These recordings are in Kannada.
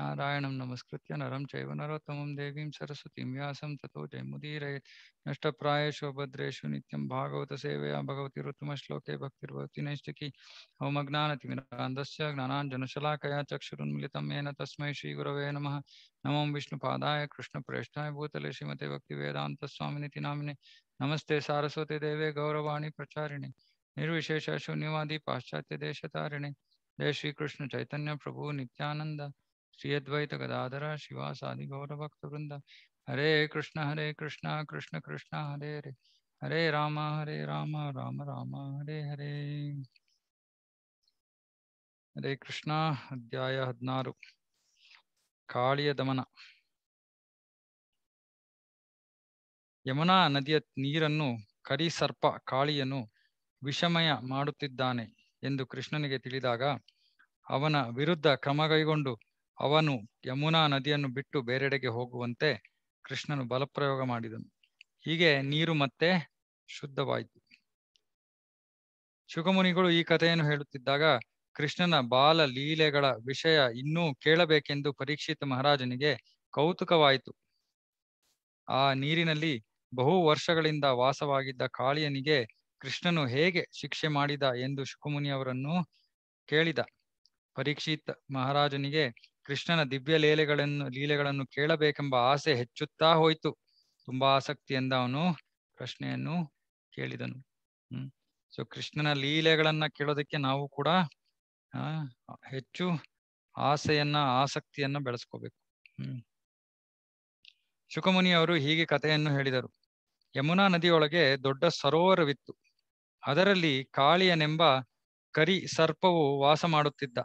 नारायणं नमस्कृत्य नरं चैव नरोत्तमं देवीं सरस्वतीं व्यासं ततो जयमुदीरयेत् नष्टप्रायेषु भद्रेषु नित्यं भागवतसेवया भगवति ऋतुमश्लोके भक्तिर्भवति नैष्टिकी अवमज्ञानतिमिरान्धस्य ज्ञानांजनशलाकया चक्षुरुन्मिलितं येन तस्म श्रीगुरव नम नमो विष्णुपादाय कृष्णप्रेष्ठाय भूतले श्रीमते स्वामी नामिने नमस्ते सारस्वती देवे गौरवाणी प्रचारिणे निर्विशेष शून्यवादी पाश्चात्य तारिणे जय श्री कृष्ण चैतन्य प्रभु नित्यानंद ಶ್ರೀ ಅದ್ವೈತ ಗದಾಧರ ಶಿವಾಸಾದಿ ಗೌರಭಕ್ತವೃಂದ ಹರೇ ಕೃಷ್ಣ ಹರೇ ಕೃಷ್ಣ ಕೃಷ್ಣ ಕೃಷ್ಣ ಹರೇ ಹರೇ ಹರೇ ರಾಮ ಹರೇ ರಾಮ ರಾಮ ರಾಮ ಹರೇ ಹರೇ ಹರೇ ಕೃಷ್ಣ ಅಧ್ಯಾಯ ಹದಿನಾರು ಕಾಳಿಯ ದಮನ ಯಮುನಾ ನದಿಯ ನೀರನ್ನು ಸರ್ಪ ಕಾಳಿಯನು ವಿಷಮಯ ಮಾಡುತ್ತಿದ್ದಾನೆ ಎಂದು ಕೃಷ್ಣನಿಗೆ ತಿಳಿದಾಗ ಅವನ ವಿರುದ್ಧ ಕ್ರಮ ಕೈಗೊಂಡು ಅವನು ಯಮುನಾ ನದಿಯನ್ನು ಬಿಟ್ಟು ಬೇರೆಡೆಗೆ ಹೋಗುವಂತೆ ಕೃಷ್ಣನು ಬಲಪ್ರಯೋಗ ಮಾಡಿದನು ಹೀಗೆ ನೀರು ಮತ್ತೆ ಶುದ್ಧವಾಯಿತು ಶುಗಮುನಿಗಳು ಈ ಕಥೆಯನ್ನು ಹೇಳುತ್ತಿದ್ದಾಗ ಕೃಷ್ಣನ ಬಾಲ ಲೀಲೆಗಳ ವಿಷಯ ಇನ್ನೂ ಕೇಳಬೇಕೆಂದು ಪರೀಕ್ಷಿತ ಮಹಾರಾಜನಿಗೆ ಕೌತುಕವಾಯಿತು ಆ ನೀರಿನಲ್ಲಿ ಬಹು ವರ್ಷಗಳಿಂದ ವಾಸವಾಗಿದ್ದ ಕಾಳಿಯನಿಗೆ ಕೃಷ್ಣನು ಹೇಗೆ ಶಿಕ್ಷೆ ಮಾಡಿದ ಎಂದು ಶುಕುಮುನಿಯವರನ್ನು ಕೇಳಿದ ಪರೀಕ್ಷಿತ್ ಮಹಾರಾಜನಿಗೆ ಕೃಷ್ಣನ ದಿವ್ಯ ಲೀಲೆಗಳನ್ನು ಲೀಲೆಗಳನ್ನು ಕೇಳಬೇಕೆಂಬ ಆಸೆ ಹೆಚ್ಚುತ್ತಾ ಹೋಯಿತು ತುಂಬಾ ಆಸಕ್ತಿಯಿಂದ ಅವನು ಪ್ರಶ್ನೆಯನ್ನು ಕೇಳಿದನು ಹ್ಮ್ ಸೊ ಕೃಷ್ಣನ ಲೀಲೆಗಳನ್ನ ಕೇಳೋದಕ್ಕೆ ನಾವು ಕೂಡ ಹೆಚ್ಚು ಆಸೆಯನ್ನ ಆಸಕ್ತಿಯನ್ನ ಬೆಳೆಸ್ಕೋಬೇಕು ಹ್ಮ್ ಶುಕಮುನಿ ಅವರು ಹೀಗೆ ಕಥೆಯನ್ನು ಹೇಳಿದರು ಯಮುನಾ ನದಿಯೊಳಗೆ ದೊಡ್ಡ ಸರೋವರವಿತ್ತು ಅದರಲ್ಲಿ ಕಾಳಿಯನೆಂಬ ಕರಿ ಸರ್ಪವು ವಾಸ ಮಾಡುತ್ತಿದ್ದ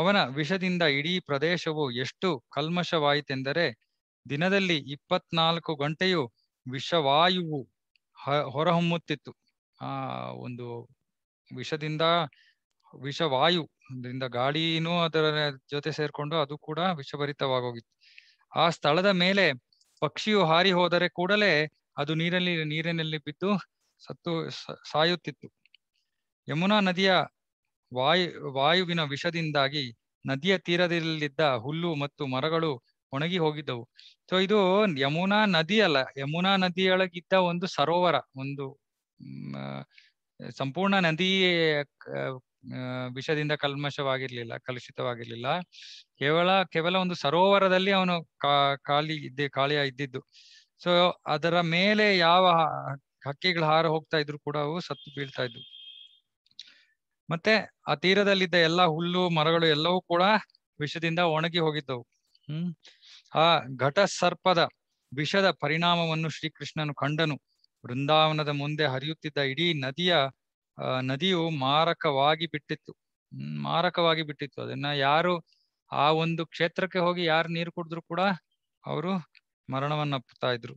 ಅವನ ವಿಷದಿಂದ ಇಡೀ ಪ್ರದೇಶವು ಎಷ್ಟು ಕಲ್ಮಶವಾಯಿತೆಂದರೆ ದಿನದಲ್ಲಿ ಇಪ್ಪತ್ನಾಲ್ಕು ಗಂಟೆಯು ವಿಷವಾಯುವು ಹೊರಹೊಮ್ಮುತ್ತಿತ್ತು ಆ ಒಂದು ವಿಷದಿಂದ ವಿಷವಾಯು ಗಾಳಿನೂ ಅದರ ಜೊತೆ ಸೇರ್ಕೊಂಡು ಅದು ಕೂಡ ವಿಷಭರಿತವಾಗೋಗಿತ್ತು ಆ ಸ್ಥಳದ ಮೇಲೆ ಪಕ್ಷಿಯು ಹಾರಿ ಹೋದರೆ ಕೂಡಲೇ ಅದು ನೀರಲ್ಲಿ ನೀರಿನಲ್ಲಿ ಬಿದ್ದು ಸತ್ತು ಸಾಯುತ್ತಿತ್ತು ಯಮುನಾ ನದಿಯ ವಾಯು ವಾಯುವಿನ ವಿಷದಿಂದಾಗಿ ನದಿಯ ತೀರದಲ್ಲಿದ್ದ ಹುಲ್ಲು ಮತ್ತು ಮರಗಳು ಒಣಗಿ ಹೋಗಿದ್ದವು ಸೊ ಇದು ಯಮುನಾ ನದಿ ಅಲ್ಲ ಯಮುನಾ ನದಿಯೊಳಗಿದ್ದ ಒಂದು ಸರೋವರ ಒಂದು ಸಂಪೂರ್ಣ ನದಿ ವಿಷದಿಂದ ಕಲ್ಮಶವಾಗಿರ್ಲಿಲ್ಲ ಕಲುಷಿತವಾಗಿರ್ಲಿಲ್ಲ ಕೇವಲ ಕೇವಲ ಒಂದು ಸರೋವರದಲ್ಲಿ ಅವನು ಖಾಲಿ ಇದ್ದೆ ಖಾಲಿಯ ಇದ್ದಿದ್ದು ಸೊ ಅದರ ಮೇಲೆ ಯಾವ ಹಕ್ಕಿಗಳು ಹಾರ ಹೋಗ್ತಾ ಇದ್ರು ಕೂಡ ಅವು ಸತ್ತು ಬೀಳ್ತಾ ಇದ್ವು ಮತ್ತೆ ಆ ತೀರದಲ್ಲಿದ್ದ ಎಲ್ಲಾ ಹುಲ್ಲು ಮರಗಳು ಎಲ್ಲವೂ ಕೂಡ ವಿಷದಿಂದ ಒಣಗಿ ಹೋಗಿದ್ದವು ಹ್ಮ್ ಆ ಘಟ ಸರ್ಪದ ವಿಷದ ಪರಿಣಾಮವನ್ನು ಶ್ರೀಕೃಷ್ಣನು ಕಂಡನು ಬೃಂದಾವನದ ಮುಂದೆ ಹರಿಯುತ್ತಿದ್ದ ಇಡೀ ನದಿಯ ನದಿಯು ಮಾರಕವಾಗಿ ಬಿಟ್ಟಿತ್ತು ಮಾರಕವಾಗಿ ಬಿಟ್ಟಿತ್ತು ಅದನ್ನ ಯಾರು ಆ ಒಂದು ಕ್ಷೇತ್ರಕ್ಕೆ ಹೋಗಿ ಯಾರು ನೀರು ಕುಡಿದ್ರು ಕೂಡ ಅವರು ಮರಣವನ್ನಪ್ಪುತ್ತಾ ಇದ್ರು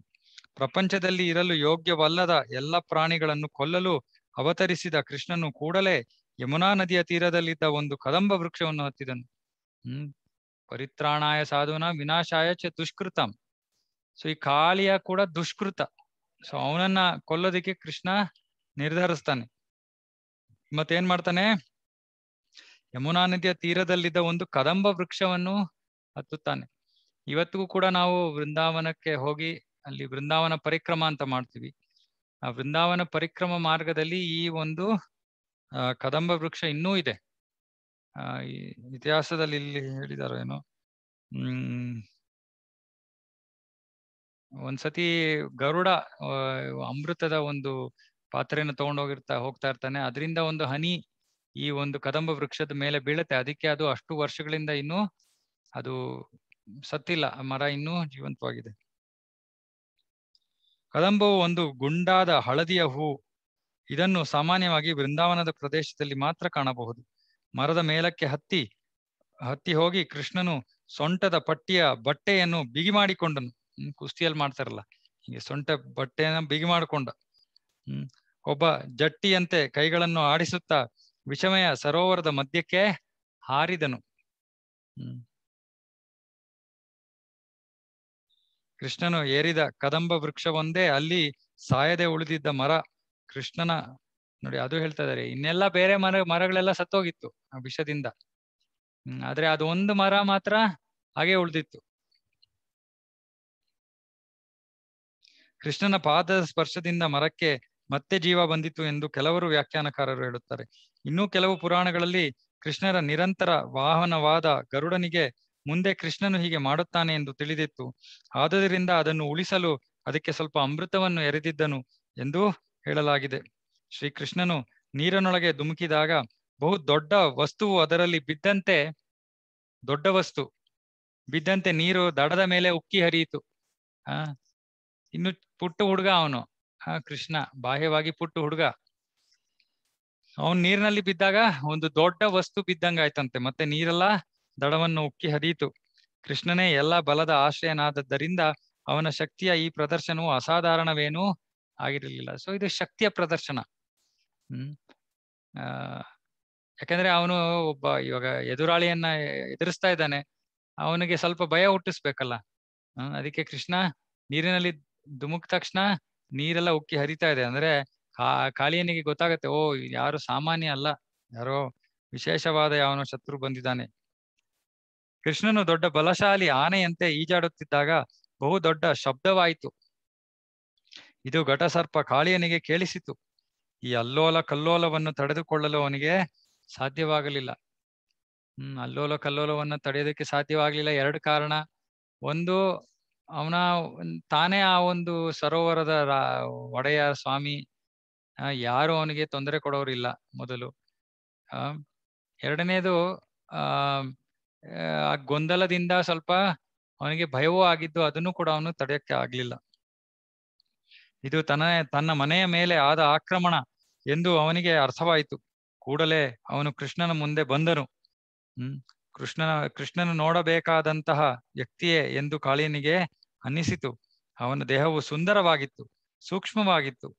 ಪ್ರಪಂಚದಲ್ಲಿ ಇರಲು ಯೋಗ್ಯವಲ್ಲದ ಎಲ್ಲ ಪ್ರಾಣಿಗಳನ್ನು ಕೊಲ್ಲಲು ಅವತರಿಸಿದ ಕೃಷ್ಣನು ಕೂಡಲೇ ಯಮುನಾ ನದಿಯ ತೀರದಲ್ಲಿದ್ದ ಒಂದು ಕದಂಬ ವೃಕ್ಷವನ್ನು ಹತ್ತಿದನು ಹ್ಮ್ ಪರಿತ್ರಾಣಾಯ ಸಾಧುನ ವಿನಾಶಾಯ ಚ ದುಷ್ಕೃತಂ ಸೊ ಈ ಕಾಳಿಯ ಕೂಡ ದುಷ್ಕೃತ ಸೊ ಅವನನ್ನ ಕೊಲ್ಲೋದಿಕ್ಕೆ ಕೃಷ್ಣ ನಿರ್ಧರಿಸ್ತಾನೆ ಮತ್ತೇನ್ ಮಾಡ್ತಾನೆ ಯಮುನಾ ನದಿಯ ತೀರದಲ್ಲಿದ್ದ ಒಂದು ಕದಂಬ ವೃಕ್ಷವನ್ನು ಹತ್ತುತ್ತಾನೆ ಇವತ್ತಿಗೂ ಕೂಡ ನಾವು ವೃಂದಾವನಕ್ಕೆ ಹೋಗಿ ಅಲ್ಲಿ ವೃಂದಾವನ ಪರಿಕ್ರಮ ಅಂತ ಮಾಡ್ತೀವಿ ಆ ವೃಂದಾವನ ಪರಿಕ್ರಮ ಮಾರ್ಗದಲ್ಲಿ ಈ ಒಂದು ಕದಂಬ ವೃಕ್ಷ ಇನ್ನೂ ಇದೆ ಇತಿಹಾಸದಲ್ಲಿ ಇಲ್ಲಿ ಹೇಳಿದಾರೋ ಏನೋ ಹ್ಮ್ ಒಂದ್ಸತಿ ಗರುಡ ಅಮೃತದ ಒಂದು ಪಾತ್ರೆಯನ್ನು ಹೋಗಿರ್ತಾ ಹೋಗ್ತಾ ಇರ್ತಾನೆ ಅದರಿಂದ ಒಂದು ಹನಿ ಈ ಒಂದು ಕದಂಬ ವೃಕ್ಷದ ಮೇಲೆ ಬೀಳುತ್ತೆ ಅದಕ್ಕೆ ಅದು ಅಷ್ಟು ವರ್ಷಗಳಿಂದ ಇನ್ನೂ ಅದು ಸತ್ತಿಲ್ಲ ಮರ ಇನ್ನೂ ಜೀವಂತವಾಗಿದೆ ಕದಂಬವು ಒಂದು ಗುಂಡಾದ ಹಳದಿಯ ಹೂ ಇದನ್ನು ಸಾಮಾನ್ಯವಾಗಿ ಬೃಂದಾವನದ ಪ್ರದೇಶದಲ್ಲಿ ಮಾತ್ರ ಕಾಣಬಹುದು ಮರದ ಮೇಲಕ್ಕೆ ಹತ್ತಿ ಹತ್ತಿ ಹೋಗಿ ಕೃಷ್ಣನು ಸೊಂಟದ ಪಟ್ಟಿಯ ಬಟ್ಟೆಯನ್ನು ಬಿಗಿ ಮಾಡಿಕೊಂಡನು ಕುಸ್ತಿಯಲ್ಲಿ ಮಾಡ್ತಾರಲ್ಲ ಹಿಂಗೆ ಸೊಂಟ ಬಟ್ಟೆಯನ್ನು ಬಿಗಿ ಮಾಡಿಕೊಂಡ ಹ್ಮ್ ಒಬ್ಬ ಜಟ್ಟಿಯಂತೆ ಕೈಗಳನ್ನು ಆಡಿಸುತ್ತಾ ವಿಷಮಯ ಸರೋವರದ ಮಧ್ಯಕ್ಕೆ ಹಾರಿದನು ಹ್ಮ್ ಕೃಷ್ಣನು ಏರಿದ ಕದಂಬ ವೃಕ್ಷವೊಂದೇ ಅಲ್ಲಿ ಸಾಯದೆ ಉಳಿದಿದ್ದ ಮರ ಕೃಷ್ಣನ ನೋಡಿ ಅದು ಹೇಳ್ತಾ ಇದಾರೆ ಇನ್ನೆಲ್ಲಾ ಬೇರೆ ಮರ ಮರಗಳೆಲ್ಲ ಸತ್ತೋಗಿತ್ತು ವಿಷದಿಂದ ಆದ್ರೆ ಅದು ಒಂದು ಮರ ಮಾತ್ರ ಹಾಗೆ ಉಳ್ದಿತ್ತು ಕೃಷ್ಣನ ಪಾದದ ಸ್ಪರ್ಶದಿಂದ ಮರಕ್ಕೆ ಮತ್ತೆ ಜೀವ ಬಂದಿತ್ತು ಎಂದು ಕೆಲವರು ವ್ಯಾಖ್ಯಾನಕಾರರು ಹೇಳುತ್ತಾರೆ ಇನ್ನೂ ಕೆಲವು ಪುರಾಣಗಳಲ್ಲಿ ಕೃಷ್ಣರ ನಿರಂತರ ವಾಹನವಾದ ಗರುಡನಿಗೆ ಮುಂದೆ ಕೃಷ್ಣನು ಹೀಗೆ ಮಾಡುತ್ತಾನೆ ಎಂದು ತಿಳಿದಿತ್ತು ಆದ್ದರಿಂದ ಅದನ್ನು ಉಳಿಸಲು ಅದಕ್ಕೆ ಸ್ವಲ್ಪ ಅಮೃತವನ್ನು ಎರೆದಿದ್ದನು ಎಂದು ಹೇಳಲಾಗಿದೆ ಶ್ರೀಕೃಷ್ಣನು ನೀರನೊಳಗೆ ಧುಮುಕಿದಾಗ ಬಹು ದೊಡ್ಡ ವಸ್ತುವು ಅದರಲ್ಲಿ ಬಿದ್ದಂತೆ ದೊಡ್ಡ ವಸ್ತು ಬಿದ್ದಂತೆ ನೀರು ದಡದ ಮೇಲೆ ಉಕ್ಕಿ ಹರಿಯಿತು ಆ ಇನ್ನು ಪುಟ್ಟು ಹುಡುಗ ಅವನು ಆ ಕೃಷ್ಣ ಬಾಹ್ಯವಾಗಿ ಪುಟ್ಟು ಹುಡುಗ ಅವನು ನೀರಿನಲ್ಲಿ ಬಿದ್ದಾಗ ಒಂದು ದೊಡ್ಡ ವಸ್ತು ಬಿದ್ದಂಗಾಯ್ತಂತೆ ಮತ್ತೆ ನೀರೆಲ್ಲ ದಡವನ್ನು ಉಕ್ಕಿ ಹರಿಯಿತು ಕೃಷ್ಣನೇ ಎಲ್ಲ ಬಲದ ಆಶ್ರಯನಾದದ್ದರಿಂದ ಅವನ ಶಕ್ತಿಯ ಈ ಪ್ರದರ್ಶನವು ಅಸಾಧಾರಣವೇನೂ ಆಗಿರಲಿಲ್ಲ ಸೊ ಇದು ಶಕ್ತಿಯ ಪ್ರದರ್ಶನ ಹ್ಮ್ ಯಾಕಂದ್ರೆ ಅವನು ಒಬ್ಬ ಇವಾಗ ಎದುರಾಳಿಯನ್ನ ಎದುರಿಸ್ತಾ ಇದ್ದಾನೆ ಅವನಿಗೆ ಸ್ವಲ್ಪ ಭಯ ಹುಟ್ಟಿಸ್ಬೇಕಲ್ಲ ಅದಕ್ಕೆ ಕೃಷ್ಣ ನೀರಿನಲ್ಲಿ ಧುಮುಕ್ ತಕ್ಷಣ ನೀರೆಲ್ಲ ಉಕ್ಕಿ ಹರಿತಾ ಇದೆ ಅಂದ್ರೆ ಕಾಳಿಯನಿಗೆ ಗೊತ್ತಾಗತ್ತೆ ಓ ಯಾರು ಸಾಮಾನ್ಯ ಅಲ್ಲ ಯಾರೋ ವಿಶೇಷವಾದ ಯಾವನು ಶತ್ರು ಬಂದಿದ್ದಾನೆ ಕೃಷ್ಣನು ದೊಡ್ಡ ಬಲಶಾಲಿ ಆನೆಯಂತೆ ಈಜಾಡುತ್ತಿದ್ದಾಗ ಬಹು ದೊಡ್ಡ ಶಬ್ದವಾಯಿತು ಇದು ಘಟಸರ್ಪ ಕಾಳಿಯನಿಗೆ ಕೇಳಿಸಿತು ಈ ಅಲ್ಲೋಲ ಕಲ್ಲೋಲವನ್ನು ತಡೆದುಕೊಳ್ಳಲು ಅವನಿಗೆ ಸಾಧ್ಯವಾಗಲಿಲ್ಲ ಹ್ಮ್ ಅಲ್ಲೋಲ ಕಲ್ಲೋಲವನ್ನು ತಡೆಯೋದಕ್ಕೆ ಸಾಧ್ಯವಾಗಲಿಲ್ಲ ಎರಡು ಕಾರಣ ಒಂದು ಅವನ ತಾನೇ ಆ ಒಂದು ಸರೋವರದ ಒಡೆಯ ಸ್ವಾಮಿ ಯಾರು ಅವನಿಗೆ ತೊಂದರೆ ಕೊಡೋರಿಲ್ಲ ಮೊದಲು ಆ ಎರಡನೇದು ಆ ಗೊಂದಲದಿಂದ ಸ್ವಲ್ಪ ಅವನಿಗೆ ಭಯವೂ ಆಗಿದ್ದು ಅದನ್ನು ಕೂಡ ಅವನು ತಡೆಯಕ್ಕೆ ಆಗ್ಲಿಲ್ಲ ಇದು ತನ್ನ ತನ್ನ ಮನೆಯ ಮೇಲೆ ಆದ ಆಕ್ರಮಣ ಎಂದು ಅವನಿಗೆ ಅರ್ಥವಾಯಿತು ಕೂಡಲೇ ಅವನು ಕೃಷ್ಣನ ಮುಂದೆ ಬಂದನು ಹ್ಮ್ ಕೃಷ್ಣನ ಕೃಷ್ಣನು ನೋಡಬೇಕಾದಂತಹ ವ್ಯಕ್ತಿಯೇ ಎಂದು ಕಾಳಿನಿಗೆ ಅನ್ನಿಸಿತು ಅವನ ದೇಹವು ಸುಂದರವಾಗಿತ್ತು ಸೂಕ್ಷ್ಮವಾಗಿತ್ತು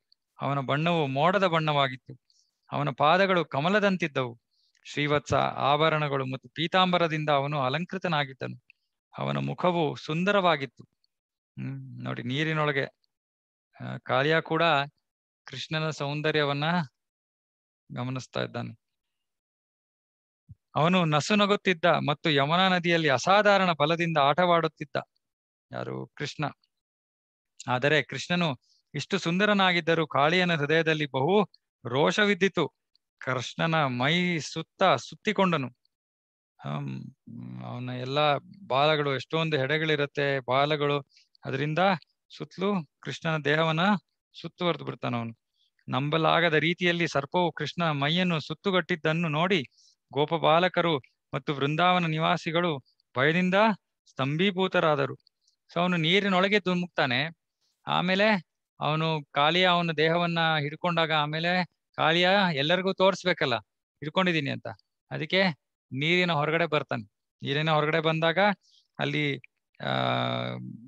ಅವನ ಬಣ್ಣವು ಮೋಡದ ಬಣ್ಣವಾಗಿತ್ತು ಅವನ ಪಾದಗಳು ಕಮಲದಂತಿದ್ದವು ಶ್ರೀವತ್ಸ ಆಭರಣಗಳು ಮತ್ತು ಪೀತಾಂಬರದಿಂದ ಅವನು ಅಲಂಕೃತನಾಗಿದ್ದನು ಅವನ ಮುಖವು ಸುಂದರವಾಗಿತ್ತು ಹ್ಮ್ ನೋಡಿ ನೀರಿನೊಳಗೆ ಕಾಳಿಯ ಕೂಡ ಕೃಷ್ಣನ ಸೌಂದರ್ಯವನ್ನ ಗಮನಿಸ್ತಾ ಇದ್ದಾನೆ ಅವನು ನಸು ನಗುತ್ತಿದ್ದ ಮತ್ತು ಯಮುನಾ ನದಿಯಲ್ಲಿ ಅಸಾಧಾರಣ ಬಲದಿಂದ ಆಟವಾಡುತ್ತಿದ್ದ ಯಾರು ಕೃಷ್ಣ ಆದರೆ ಕೃಷ್ಣನು ಇಷ್ಟು ಸುಂದರನಾಗಿದ್ದರೂ ಕಾಳಿಯನ ಹೃದಯದಲ್ಲಿ ಬಹು ರೋಷವಿದ್ದಿತು ಕೃಷ್ಣನ ಮೈ ಸುತ್ತ ಸುತ್ತಿಕೊಂಡನು ಅವನ ಎಲ್ಲಾ ಬಾಲಗಳು ಎಷ್ಟೊಂದು ಹೆಡೆಗಳಿರುತ್ತೆ ಬಾಲಗಳು ಅದರಿಂದ ಸುತ್ತಲೂ ಕೃಷ್ಣನ ದೇಹವನ್ನ ಸುತ್ತುವರೆದು ಬಿಡ್ತಾನ ಅವನು ನಂಬಲಾಗದ ರೀತಿಯಲ್ಲಿ ಸರ್ಪವು ಕೃಷ್ಣ ಮೈಯನ್ನು ಸುತ್ತುಗಟ್ಟಿದ್ದನ್ನು ನೋಡಿ ಗೋಪ ಬಾಲಕರು ಮತ್ತು ವೃಂದಾವನ ನಿವಾಸಿಗಳು ಭಯದಿಂದ ಸ್ತಂಭೀಭೂತರಾದರು ಸೊ ಅವನು ನೀರಿನೊಳಗೆ ಧುಮುಕ್ತಾನೆ ಆಮೇಲೆ ಅವನು ಕಾಳಿಯ ಅವನ ದೇಹವನ್ನ ಹಿಡ್ಕೊಂಡಾಗ ಆಮೇಲೆ ಕಾಳಿಯ ಎಲ್ಲರಿಗೂ ತೋರಿಸ್ಬೇಕಲ್ಲ ಹಿಡ್ಕೊಂಡಿದೀನಿ ಅಂತ ಅದಕ್ಕೆ ನೀರಿನ ಹೊರಗಡೆ ಬರ್ತಾನೆ ನೀರಿನ ಹೊರಗಡೆ ಬಂದಾಗ ಅಲ್ಲಿ ಆ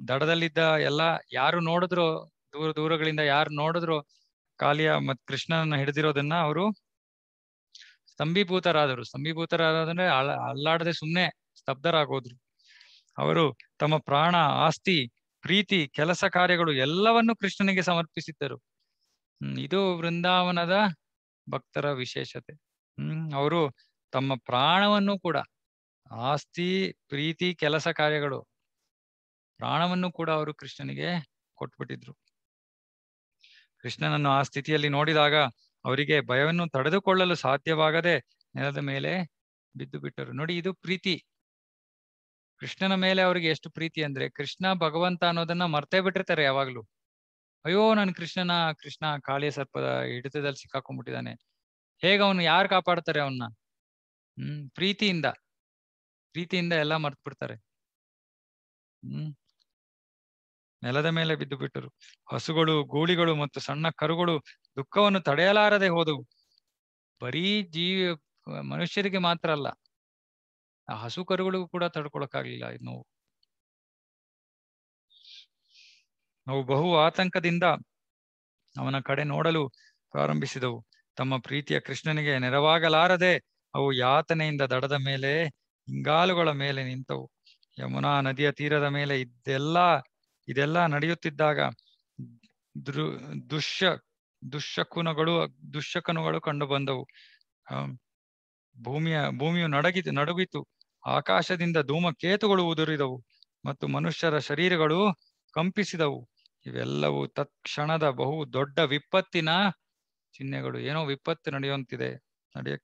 ದಡದಲ್ಲಿದ್ದ ಎಲ್ಲ ಯಾರು ನೋಡಿದ್ರು ದೂರ ದೂರಗಳಿಂದ ಯಾರು ನೋಡಿದ್ರು ಕಾಲಿಯ ಮತ್ ಕೃಷ್ಣನ ಹಿಡಿದಿರೋದನ್ನ ಅವರು ಸ್ತಂಭೀಭೂತರಾದರು ಸ್ತಂಭೀಭೂತರಾದ್ರೆ ಅಲ್ಲಾಡದೆ ಸುಮ್ನೆ ಸ್ತಬ್ಧರಾಗೋದ್ರು ಅವರು ತಮ್ಮ ಪ್ರಾಣ ಆಸ್ತಿ ಪ್ರೀತಿ ಕೆಲಸ ಕಾರ್ಯಗಳು ಎಲ್ಲವನ್ನು ಕೃಷ್ಣನಿಗೆ ಸಮರ್ಪಿಸಿದ್ದರು ಇದು ವೃಂದಾವನದ ಭಕ್ತರ ವಿಶೇಷತೆ ಹ್ಮ್ ಅವರು ತಮ್ಮ ಪ್ರಾಣವನ್ನು ಕೂಡ ಆಸ್ತಿ ಪ್ರೀತಿ ಕೆಲಸ ಕಾರ್ಯಗಳು ಪ್ರಾಣವನ್ನು ಕೂಡ ಅವರು ಕೃಷ್ಣನಿಗೆ ಕೊಟ್ಬಿಟ್ಟಿದ್ರು ಕೃಷ್ಣನನ್ನು ಆ ಸ್ಥಿತಿಯಲ್ಲಿ ನೋಡಿದಾಗ ಅವರಿಗೆ ಭಯವನ್ನು ತಡೆದುಕೊಳ್ಳಲು ಸಾಧ್ಯವಾಗದೆ ನೆಲದ ಮೇಲೆ ಬಿದ್ದು ಬಿಟ್ಟರು ನೋಡಿ ಇದು ಪ್ರೀತಿ ಕೃಷ್ಣನ ಮೇಲೆ ಅವರಿಗೆ ಎಷ್ಟು ಪ್ರೀತಿ ಅಂದ್ರೆ ಕೃಷ್ಣ ಭಗವಂತ ಅನ್ನೋದನ್ನ ಮರ್ತೇ ಬಿಟ್ಟಿರ್ತಾರೆ ಯಾವಾಗ್ಲೂ ಅಯ್ಯೋ ನನ್ ಕೃಷ್ಣನ ಕೃಷ್ಣ ಕಾಳಿಯ ಸರ್ಪದ ಹಿಡಿತದಲ್ಲಿ ಸಿಕ್ಕಾಕೊಂಡ್ಬಿಟ್ಟಿದ್ದಾನೆ ಹೇಗ ಅವನು ಯಾರು ಕಾಪಾಡ್ತಾರೆ ಅವನ್ನ ಹ್ಮ್ ಪ್ರೀತಿಯಿಂದ ಪ್ರೀತಿಯಿಂದ ಎಲ್ಲ ಮರ್ತ್ ಬಿಡ್ತಾರೆ ಹ್ಮ್ ನೆಲದ ಮೇಲೆ ಬಿದ್ದು ಬಿಟ್ಟರು ಹಸುಗಳು ಗೂಳಿಗಳು ಮತ್ತು ಸಣ್ಣ ಕರುಗಳು ದುಃಖವನ್ನು ತಡೆಯಲಾರದೆ ಹೋದವು ಬರೀ ಜೀವಿ ಮನುಷ್ಯರಿಗೆ ಮಾತ್ರ ಅಲ್ಲ ಆ ಹಸು ಕರುಗಳಿಗೂ ಕೂಡ ತಡ್ಕೊಳಕಾಗಲಿಲ್ಲ ನೋವು ನಾವು ಬಹು ಆತಂಕದಿಂದ ಅವನ ಕಡೆ ನೋಡಲು ಪ್ರಾರಂಭಿಸಿದವು ತಮ್ಮ ಪ್ರೀತಿಯ ಕೃಷ್ಣನಿಗೆ ನೆರವಾಗಲಾರದೆ ಅವು ಯಾತನೆಯಿಂದ ದಡದ ಮೇಲೆ ಹಿಂಗಾಲುಗಳ ಮೇಲೆ ನಿಂತವು ಯಮುನಾ ನದಿಯ ತೀರದ ಮೇಲೆ ಇದ್ದೆಲ್ಲಾ ಇದೆಲ್ಲ ನಡೆಯುತ್ತಿದ್ದಾಗ ದೃ ದುಶ್ಯ ದುಶ್ಯಕುನಗಳು ದುಶ್ಯಕನುಗಳು ಕಂಡು ಬಂದವು ಭೂಮಿಯ ಭೂಮಿಯು ನಡಗಿ ನಡುಗಿತು ಆಕಾಶದಿಂದ ಧೂಮಕೇತುಗಳು ಉದುರಿದವು ಮತ್ತು ಮನುಷ್ಯರ ಶರೀರಗಳು ಕಂಪಿಸಿದವು ಇವೆಲ್ಲವೂ ತತ್ಕ್ಷಣದ ಬಹು ದೊಡ್ಡ ವಿಪತ್ತಿನ ಚಿಹ್ನೆಗಳು ಏನೋ ವಿಪತ್ತು ನಡೆಯುವಂತಿದೆ ನಡೆಯ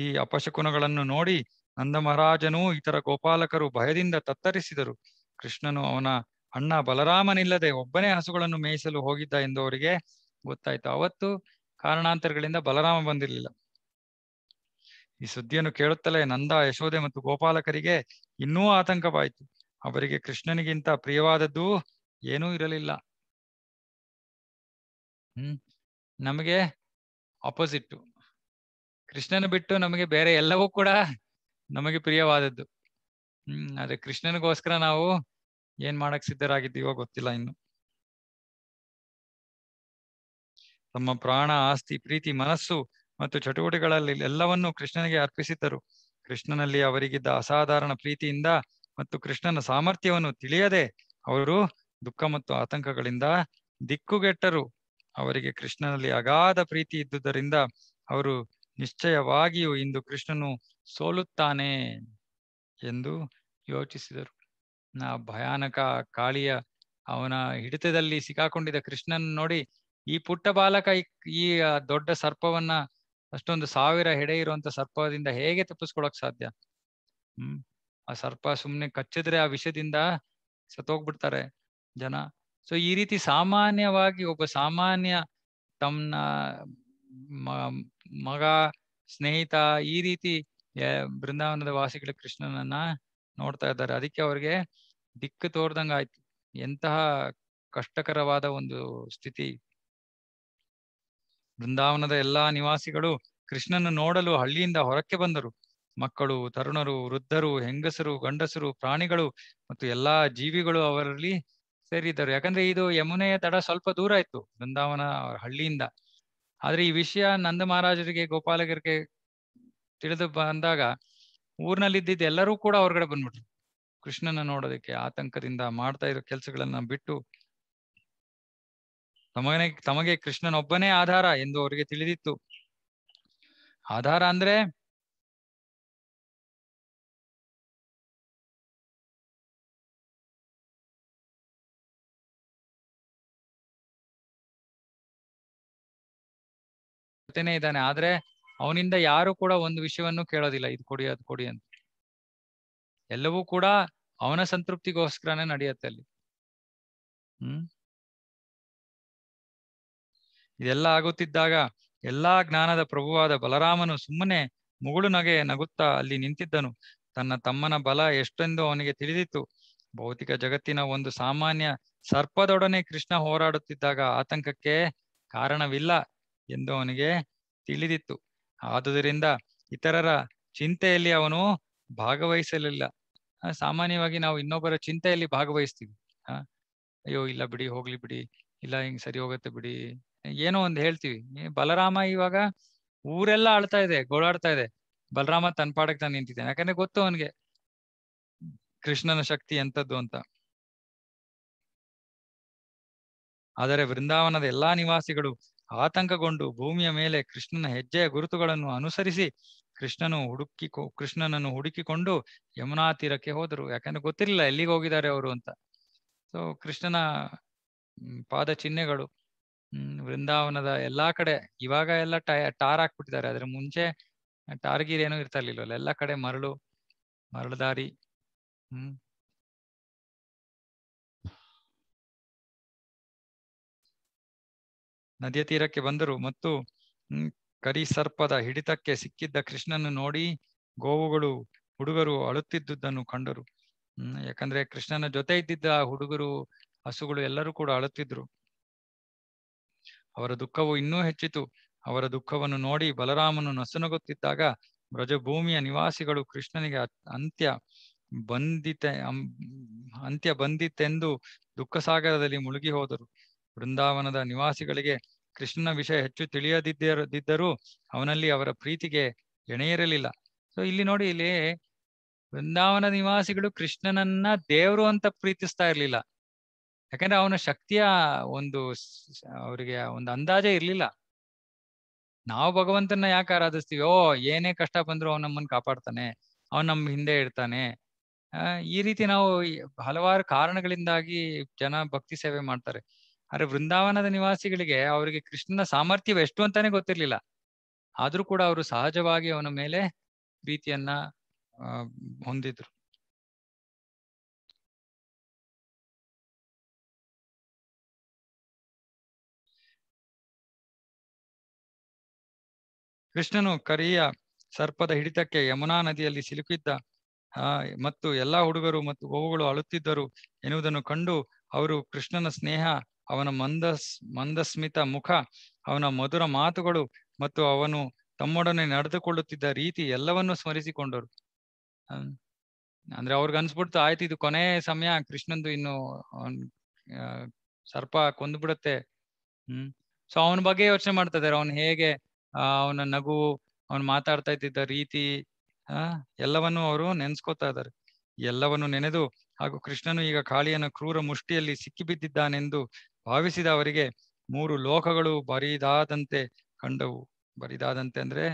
ಈ ಅಪಶಕುನಗಳನ್ನು ನೋಡಿ ನಂದ ಮಹಾರಾಜನೂ ಇತರ ಗೋಪಾಲಕರು ಭಯದಿಂದ ತತ್ತರಿಸಿದರು ಕೃಷ್ಣನು ಅವನ ಅಣ್ಣ ಬಲರಾಮನಿಲ್ಲದೆ ಒಬ್ಬನೇ ಹಸುಗಳನ್ನು ಮೇಯಿಸಲು ಹೋಗಿದ್ದ ಎಂದು ಅವರಿಗೆ ಗೊತ್ತಾಯ್ತು ಅವತ್ತು ಕಾರಣಾಂತರಗಳಿಂದ ಬಲರಾಮ ಬಂದಿರಲಿಲ್ಲ ಈ ಸುದ್ದಿಯನ್ನು ಕೇಳುತ್ತಲೇ ನಂದ ಯಶೋದೆ ಮತ್ತು ಗೋಪಾಲಕರಿಗೆ ಇನ್ನೂ ಆತಂಕವಾಯಿತು ಅವರಿಗೆ ಕೃಷ್ಣನಿಗಿಂತ ಪ್ರಿಯವಾದದ್ದು ಏನೂ ಇರಲಿಲ್ಲ ಹ್ಮ್ ನಮಗೆ ಆಪೋಸಿಟ್ ಕೃಷ್ಣನ ಬಿಟ್ಟು ನಮಗೆ ಬೇರೆ ಎಲ್ಲವೂ ಕೂಡ ನಮಗೆ ಪ್ರಿಯವಾದದ್ದು ಹ್ಮ್ ಅದೇ ಕೃಷ್ಣನಿಗೋಸ್ಕರ ನಾವು ಏನ್ ಮಾಡಕ್ ಸಿದ್ಧರಾಗಿದ್ದೀವೋ ಗೊತ್ತಿಲ್ಲ ಇನ್ನು ತಮ್ಮ ಪ್ರಾಣ ಆಸ್ತಿ ಪ್ರೀತಿ ಮನಸ್ಸು ಮತ್ತು ಚಟುವಟಿಕೆಗಳಲ್ಲಿ ಎಲ್ಲವನ್ನೂ ಕೃಷ್ಣನಿಗೆ ಅರ್ಪಿಸಿದ್ದರು ಕೃಷ್ಣನಲ್ಲಿ ಅವರಿಗಿದ್ದ ಅಸಾಧಾರಣ ಪ್ರೀತಿಯಿಂದ ಮತ್ತು ಕೃಷ್ಣನ ಸಾಮರ್ಥ್ಯವನ್ನು ತಿಳಿಯದೆ ಅವರು ದುಃಖ ಮತ್ತು ಆತಂಕಗಳಿಂದ ದಿಕ್ಕುಗೆಟ್ಟರು ಅವರಿಗೆ ಕೃಷ್ಣನಲ್ಲಿ ಅಗಾಧ ಪ್ರೀತಿ ಇದ್ದುದರಿಂದ ಅವರು ನಿಶ್ಚಯವಾಗಿಯೂ ಇಂದು ಕೃಷ್ಣನು ಸೋಲುತ್ತಾನೆ ಎಂದು ಯೋಚಿಸಿದರು ಭಯಾನಕ ಕಾಳಿಯ ಅವನ ಹಿಡಿತದಲ್ಲಿ ಸಿಕ್ಕಾಕೊಂಡಿದ್ದ ಕೃಷ್ಣನ್ ನೋಡಿ ಈ ಪುಟ್ಟ ಬಾಲಕ ಈ ದೊಡ್ಡ ಸರ್ಪವನ್ನ ಅಷ್ಟೊಂದು ಸಾವಿರ ಹೆಡೆ ಇರುವಂತ ಸರ್ಪದಿಂದ ಹೇಗೆ ತಪ್ಪಿಸ್ಕೊಳಕ್ ಸಾಧ್ಯ ಹ್ಮ್ ಆ ಸರ್ಪ ಸುಮ್ನೆ ಕಚ್ಚಿದ್ರೆ ಆ ವಿಷದಿಂದ ಸತ್ತೋಗ್ಬಿಡ್ತಾರೆ ಜನ ಸೊ ಈ ರೀತಿ ಸಾಮಾನ್ಯವಾಗಿ ಒಬ್ಬ ಸಾಮಾನ್ಯ ತಮ್ಮ ಮಗ ಸ್ನೇಹಿತ ಈ ರೀತಿ ಬೃಂದಾವನದ ವಾಸಿಗಳ ಕೃಷ್ಣನನ್ನ ನೋಡ್ತಾ ಇದ್ದಾರೆ ಅದಕ್ಕೆ ಅವ್ರಿಗೆ ದಿಕ್ಕು ತೋರ್ದಂಗ ಆಯ್ತು ಎಂತಹ ಕಷ್ಟಕರವಾದ ಒಂದು ಸ್ಥಿತಿ ಬೃಂದಾವನದ ಎಲ್ಲಾ ನಿವಾಸಿಗಳು ಕೃಷ್ಣನ ನೋಡಲು ಹಳ್ಳಿಯಿಂದ ಹೊರಕ್ಕೆ ಬಂದರು ಮಕ್ಕಳು ತರುಣರು ವೃದ್ಧರು ಹೆಂಗಸರು ಗಂಡಸರು ಪ್ರಾಣಿಗಳು ಮತ್ತು ಎಲ್ಲಾ ಜೀವಿಗಳು ಅವರಲ್ಲಿ ಸೇರಿದ್ದರು ಯಾಕಂದ್ರೆ ಇದು ಯಮುನೆಯ ತಡ ಸ್ವಲ್ಪ ದೂರ ಇತ್ತು ಬೃಂದಾವನ ಹಳ್ಳಿಯಿಂದ ಆದ್ರೆ ಈ ವಿಷಯ ನಂದ ಮಹಾರಾಜರಿಗೆ ಗೋಪಾಲಗರಿಗೆ ತಿಳಿದು ಬಂದಾಗ ಊರಿನಲ್ಲಿ ಇದ್ದಿದ್ದ ಎಲ್ಲರೂ ಕೂಡ ಹೊರಗಡೆ ಬಂದ್ಬಿಟ್ರು ಕೃಷ್ಣನ ನೋಡೋದಕ್ಕೆ ಆತಂಕದಿಂದ ಮಾಡ್ತಾ ಇರೋ ಕೆಲಸಗಳನ್ನ ಬಿಟ್ಟು ತಮಗನೇ ತಮಗೆ ಕೃಷ್ಣನೊಬ್ಬನೇ ಆಧಾರ ಎಂದು ಅವರಿಗೆ ತಿಳಿದಿತ್ತು ಆಧಾರ ಅಂದ್ರೆ ಇದ್ದಾನೆ ಆದ್ರೆ ಅವನಿಂದ ಯಾರು ಕೂಡ ಒಂದು ವಿಷಯವನ್ನು ಕೇಳೋದಿಲ್ಲ ಇದು ಕೊಡಿ ಅದು ಕೊಡಿ ಅಂತ ಎಲ್ಲವೂ ಕೂಡ ಅವನ ಸಂತೃಪ್ತಿಗೋಸ್ಕರನೇ ನಡೆಯುತ್ತೆ ಅಲ್ಲಿ ಹ್ಮ್ ಇದೆಲ್ಲ ಆಗುತ್ತಿದ್ದಾಗ ಎಲ್ಲಾ ಜ್ಞಾನದ ಪ್ರಭುವಾದ ಬಲರಾಮನು ಸುಮ್ಮನೆ ಮುಗುಳು ನಗೆ ನಗುತ್ತಾ ಅಲ್ಲಿ ನಿಂತಿದ್ದನು ತನ್ನ ತಮ್ಮನ ಬಲ ಎಷ್ಟೆಂದು ಅವನಿಗೆ ತಿಳಿದಿತ್ತು ಭೌತಿಕ ಜಗತ್ತಿನ ಒಂದು ಸಾಮಾನ್ಯ ಸರ್ಪದೊಡನೆ ಕೃಷ್ಣ ಹೋರಾಡುತ್ತಿದ್ದಾಗ ಆತಂಕಕ್ಕೆ ಕಾರಣವಿಲ್ಲ ಎಂದು ಅವನಿಗೆ ತಿಳಿದಿತ್ತು ಆದುದರಿಂದ ಇತರರ ಚಿಂತೆಯಲ್ಲಿ ಅವನು ಭಾಗವಹಿಸಲಿಲ್ಲ ಸಾಮಾನ್ಯವಾಗಿ ನಾವು ಇನ್ನೊಬ್ಬರ ಚಿಂತೆಯಲ್ಲಿ ಭಾಗವಹಿಸ್ತೀವಿ ಹ ಅಯ್ಯೋ ಇಲ್ಲ ಬಿಡಿ ಹೋಗ್ಲಿ ಬಿಡಿ ಇಲ್ಲ ಹಿಂಗ್ ಸರಿ ಹೋಗತ್ತೆ ಬಿಡಿ ಏನೋ ಒಂದ್ ಹೇಳ್ತೀವಿ ಬಲರಾಮ ಇವಾಗ ಊರೆಲ್ಲ ಆಳ್ತಾ ಇದೆ ಗೋಳಾಡ್ತಾ ಇದೆ ಬಲರಾಮ ತನ್ ಪಾಡಕ್ ನಾನು ನಿಂತಿದ್ದೇನೆ ಯಾಕಂದ್ರೆ ಗೊತ್ತು ಅವನ್ಗೆ ಕೃಷ್ಣನ ಶಕ್ತಿ ಎಂತದ್ದು ಅಂತ ಆದರೆ ವೃಂದಾವನದ ಎಲ್ಲಾ ನಿವಾಸಿಗಳು ಆತಂಕಗೊಂಡು ಭೂಮಿಯ ಮೇಲೆ ಕೃಷ್ಣನ ಹೆಜ್ಜೆಯ ಗುರುತುಗಳನ್ನು ಅನುಸರಿಸಿ ಕೃಷ್ಣನು ಹುಡುಕಿ ಕೃಷ್ಣನನ್ನು ಹುಡುಕಿಕೊಂಡು ಯಮುನಾ ತೀರಕ್ಕೆ ಹೋದರು ಯಾಕಂದ್ರೆ ಗೊತ್ತಿರಲಿಲ್ಲ ಎಲ್ಲಿಗೆ ಹೋಗಿದ್ದಾರೆ ಅವರು ಅಂತ ಸೊ ಕೃಷ್ಣನ ಪಾದ ಚಿಹ್ನೆಗಳು ವೃಂದಾವನದ ಎಲ್ಲಾ ಕಡೆ ಇವಾಗ ಎಲ್ಲ ಟಾರ್ ಹಾಕ್ಬಿಟ್ಟಿದ್ದಾರೆ ಅದ್ರ ಮುಂಚೆ ಟಾರ್ಗೀರ್ ಏನೂ ಇರ್ತಾ ಇರ್ಲಿಲ್ಲ ಎಲ್ಲಾ ಕಡೆ ಮರಳು ಮರಳು ದಾರಿ ಹ್ಮ್ ನದಿಯ ತೀರಕ್ಕೆ ಬಂದರು ಮತ್ತು ಸರ್ಪದ ಹಿಡಿತಕ್ಕೆ ಸಿಕ್ಕಿದ್ದ ಕೃಷ್ಣನು ನೋಡಿ ಗೋವುಗಳು ಹುಡುಗರು ಅಳುತ್ತಿದ್ದುದನ್ನು ಕಂಡರು ಯಾಕಂದ್ರೆ ಕೃಷ್ಣನ ಜೊತೆ ಇದ್ದಿದ್ದ ಹುಡುಗರು ಹಸುಗಳು ಎಲ್ಲರೂ ಕೂಡ ಅಳುತ್ತಿದ್ರು ಅವರ ದುಃಖವು ಇನ್ನೂ ಹೆಚ್ಚಿತು ಅವರ ದುಃಖವನ್ನು ನೋಡಿ ಬಲರಾಮನು ನಸುನಗುತ್ತಿದ್ದಾಗ ಬ್ರಜಭೂಮಿಯ ನಿವಾಸಿಗಳು ಕೃಷ್ಣನಿಗೆ ಅಂತ್ಯ ಬಂದಿತೆ ಅಂತ್ಯ ಬಂದಿತೆಂದು ದುಃಖಸಾಗರದಲ್ಲಿ ಮುಳುಗಿ ಹೋದರು ಬೃಂದಾವನದ ನಿವಾಸಿಗಳಿಗೆ ಕೃಷ್ಣನ ವಿಷಯ ಹೆಚ್ಚು ತಿಳಿಯದಿದ್ದರೂ ಅವನಲ್ಲಿ ಅವರ ಪ್ರೀತಿಗೆ ಎಣೆಯಿರಲಿಲ್ಲ ಸೊ ಇಲ್ಲಿ ನೋಡಿ ಇಲ್ಲಿ ಬೃಂದಾವನ ನಿವಾಸಿಗಳು ಕೃಷ್ಣನನ್ನ ದೇವರು ಅಂತ ಪ್ರೀತಿಸ್ತಾ ಇರ್ಲಿಲ್ಲ ಯಾಕಂದ್ರೆ ಅವನ ಶಕ್ತಿಯ ಒಂದು ಅವರಿಗೆ ಒಂದು ಅಂದಾಜೆ ಇರ್ಲಿಲ್ಲ ನಾವು ಭಗವಂತನ ಯಾಕೆ ಆರಾಧಿಸ್ತೀವಿ ಓ ಏನೇ ಕಷ್ಟ ಬಂದ್ರು ಅವನು ನಮ್ಮನ್ನ ಕಾಪಾಡ್ತಾನೆ ಅವನ್ ನಮ್ಮ ಹಿಂದೆ ಇಡ್ತಾನೆ ಈ ರೀತಿ ನಾವು ಹಲವಾರು ಕಾರಣಗಳಿಂದಾಗಿ ಜನ ಭಕ್ತಿ ಸೇವೆ ಮಾಡ್ತಾರೆ ಆದ್ರೆ ವೃಂದಾವನದ ನಿವಾಸಿಗಳಿಗೆ ಅವರಿಗೆ ಕೃಷ್ಣನ ಸಾಮರ್ಥ್ಯವ ಎಷ್ಟು ಅಂತಾನೆ ಗೊತ್ತಿರ್ಲಿಲ್ಲ ಆದ್ರೂ ಕೂಡ ಅವರು ಸಹಜವಾಗಿ ಅವನ ಮೇಲೆ ಪ್ರೀತಿಯನ್ನ ಹೊಂದಿದ್ರು ಕೃಷ್ಣನು ಕರಿಯ ಸರ್ಪದ ಹಿಡಿತಕ್ಕೆ ಯಮುನಾ ನದಿಯಲ್ಲಿ ಸಿಲುಕಿದ್ದ ಆ ಮತ್ತು ಎಲ್ಲಾ ಹುಡುಗರು ಮತ್ತು ಗೋವುಗಳು ಅಳುತ್ತಿದ್ದರು ಎನ್ನುವುದನ್ನು ಕಂಡು ಅವರು ಕೃಷ್ಣನ ಸ್ನೇಹ ಅವನ ಮಂದಸ್ ಮಂದಸ್ಮಿತ ಮುಖ ಅವನ ಮಧುರ ಮಾತುಗಳು ಮತ್ತು ಅವನು ತಮ್ಮೊಡನೆ ನಡೆದುಕೊಳ್ಳುತ್ತಿದ್ದ ರೀತಿ ಎಲ್ಲವನ್ನೂ ಸ್ಮರಿಸಿಕೊಂಡರು ಅಂದ್ರೆ ಅವ್ರಿಗೆ ಅನ್ಸ್ಬಿಡ್ತು ಆಯ್ತು ಇದು ಕೊನೆ ಸಮಯ ಕೃಷ್ಣಂದು ಇನ್ನು ಸರ್ಪ ಕೊಂದ್ಬಿಡತ್ತೆ ಹ್ಮ್ ಸೊ ಅವನ ಬಗ್ಗೆ ಯೋಚನೆ ಮಾಡ್ತಾ ಇದಾರೆ ಅವನು ಹೇಗೆ ಅವನ ನಗು ಅವನು ಮಾತಾಡ್ತಾ ಇದ್ದಿದ್ದ ರೀತಿ ಎಲ್ಲವನ್ನು ಎಲ್ಲವನ್ನೂ ಅವರು ನೆನೆಸ್ಕೋತಾ ಇದ್ದಾರೆ ಎಲ್ಲವನ್ನು ನೆನೆದು ಹಾಗೂ ಕೃಷ್ಣನು ಈಗ ಕಾಳಿಯನ ಕ್ರೂರ ಮುಷ್ಟಿಯಲ್ಲಿ ಸಿಕ್ಕಿಬಿದ್ದಿದ್ದಾನೆಂದು ಭಾವಿಸಿದ ಅವರಿಗೆ ಮೂರು ಲೋಕಗಳು ಬರಿದಾದಂತೆ ಕಂಡವು ಬರಿದಾದಂತೆ ಅಂದ್ರೆ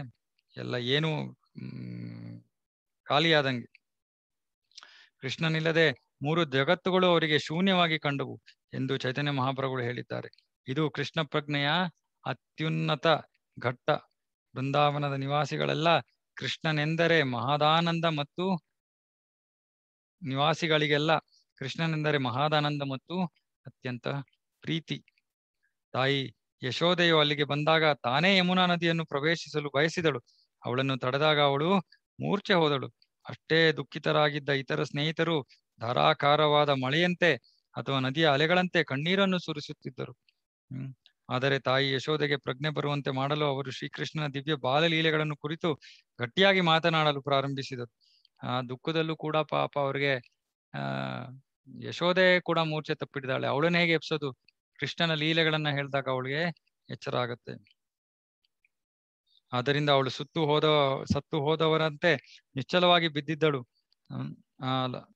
ಎಲ್ಲ ಏನು ಖಾಲಿಯಾದಂಗೆ ಕೃಷ್ಣನಿಲ್ಲದೆ ಮೂರು ಜಗತ್ತುಗಳು ಅವರಿಗೆ ಶೂನ್ಯವಾಗಿ ಕಂಡವು ಎಂದು ಚೈತನ್ಯ ಮಹಾಪ್ರಭುಗಳು ಹೇಳಿದ್ದಾರೆ ಇದು ಕೃಷ್ಣ ಪ್ರಜ್ಞೆಯ ಅತ್ಯುನ್ನತ ಘಟ್ಟ ಬೃಂದಾವನದ ನಿವಾಸಿಗಳೆಲ್ಲ ಕೃಷ್ಣನೆಂದರೆ ಮಹದಾನಂದ ಮತ್ತು ನಿವಾಸಿಗಳಿಗೆಲ್ಲ ಕೃಷ್ಣನೆಂದರೆ ಮಹಾದಾನಂದ ಮತ್ತು ಅತ್ಯಂತ ಪ್ರೀತಿ ತಾಯಿ ಯಶೋದೆಯು ಅಲ್ಲಿಗೆ ಬಂದಾಗ ತಾನೇ ಯಮುನಾ ನದಿಯನ್ನು ಪ್ರವೇಶಿಸಲು ಬಯಸಿದಳು ಅವಳನ್ನು ತಡೆದಾಗ ಅವಳು ಮೂರ್ಛೆ ಹೋದಳು ಅಷ್ಟೇ ದುಃಖಿತರಾಗಿದ್ದ ಇತರ ಸ್ನೇಹಿತರು ಧಾರಾಕಾರವಾದ ಮಳೆಯಂತೆ ಅಥವಾ ನದಿಯ ಅಲೆಗಳಂತೆ ಕಣ್ಣೀರನ್ನು ಸುರಿಸುತ್ತಿದ್ದರು ಹ್ಮ್ ಆದರೆ ತಾಯಿ ಯಶೋದೆಗೆ ಪ್ರಜ್ಞೆ ಬರುವಂತೆ ಮಾಡಲು ಅವರು ಶ್ರೀಕೃಷ್ಣನ ದಿವ್ಯ ಬಾಲಲೀಲೆಗಳನ್ನು ಕುರಿತು ಗಟ್ಟಿಯಾಗಿ ಮಾತನಾಡಲು ಪ್ರಾರಂಭಿಸಿದರು ಆ ದುಃಖದಲ್ಲೂ ಕೂಡ ಪಾಪ ಅವ್ರಿಗೆ ಆ ಯಶೋದೆ ಕೂಡ ಮೂರ್ಛೆ ತಪ್ಪಿಡಿದಾಳೆ ಅವಳನ್ನ ಹೇಗೆ ಎಪ್ಸೋದು ಕೃಷ್ಣನ ಲೀಲೆಗಳನ್ನ ಹೇಳಿದಾಗ ಅವಳಿಗೆ ಎಚ್ಚರ ಆಗುತ್ತೆ ಆದ್ದರಿಂದ ಅವಳು ಸುತ್ತು ಹೋದ ಸತ್ತು ಹೋದವರಂತೆ ನಿಶ್ಚಲವಾಗಿ ಬಿದ್ದಿದ್ದಳು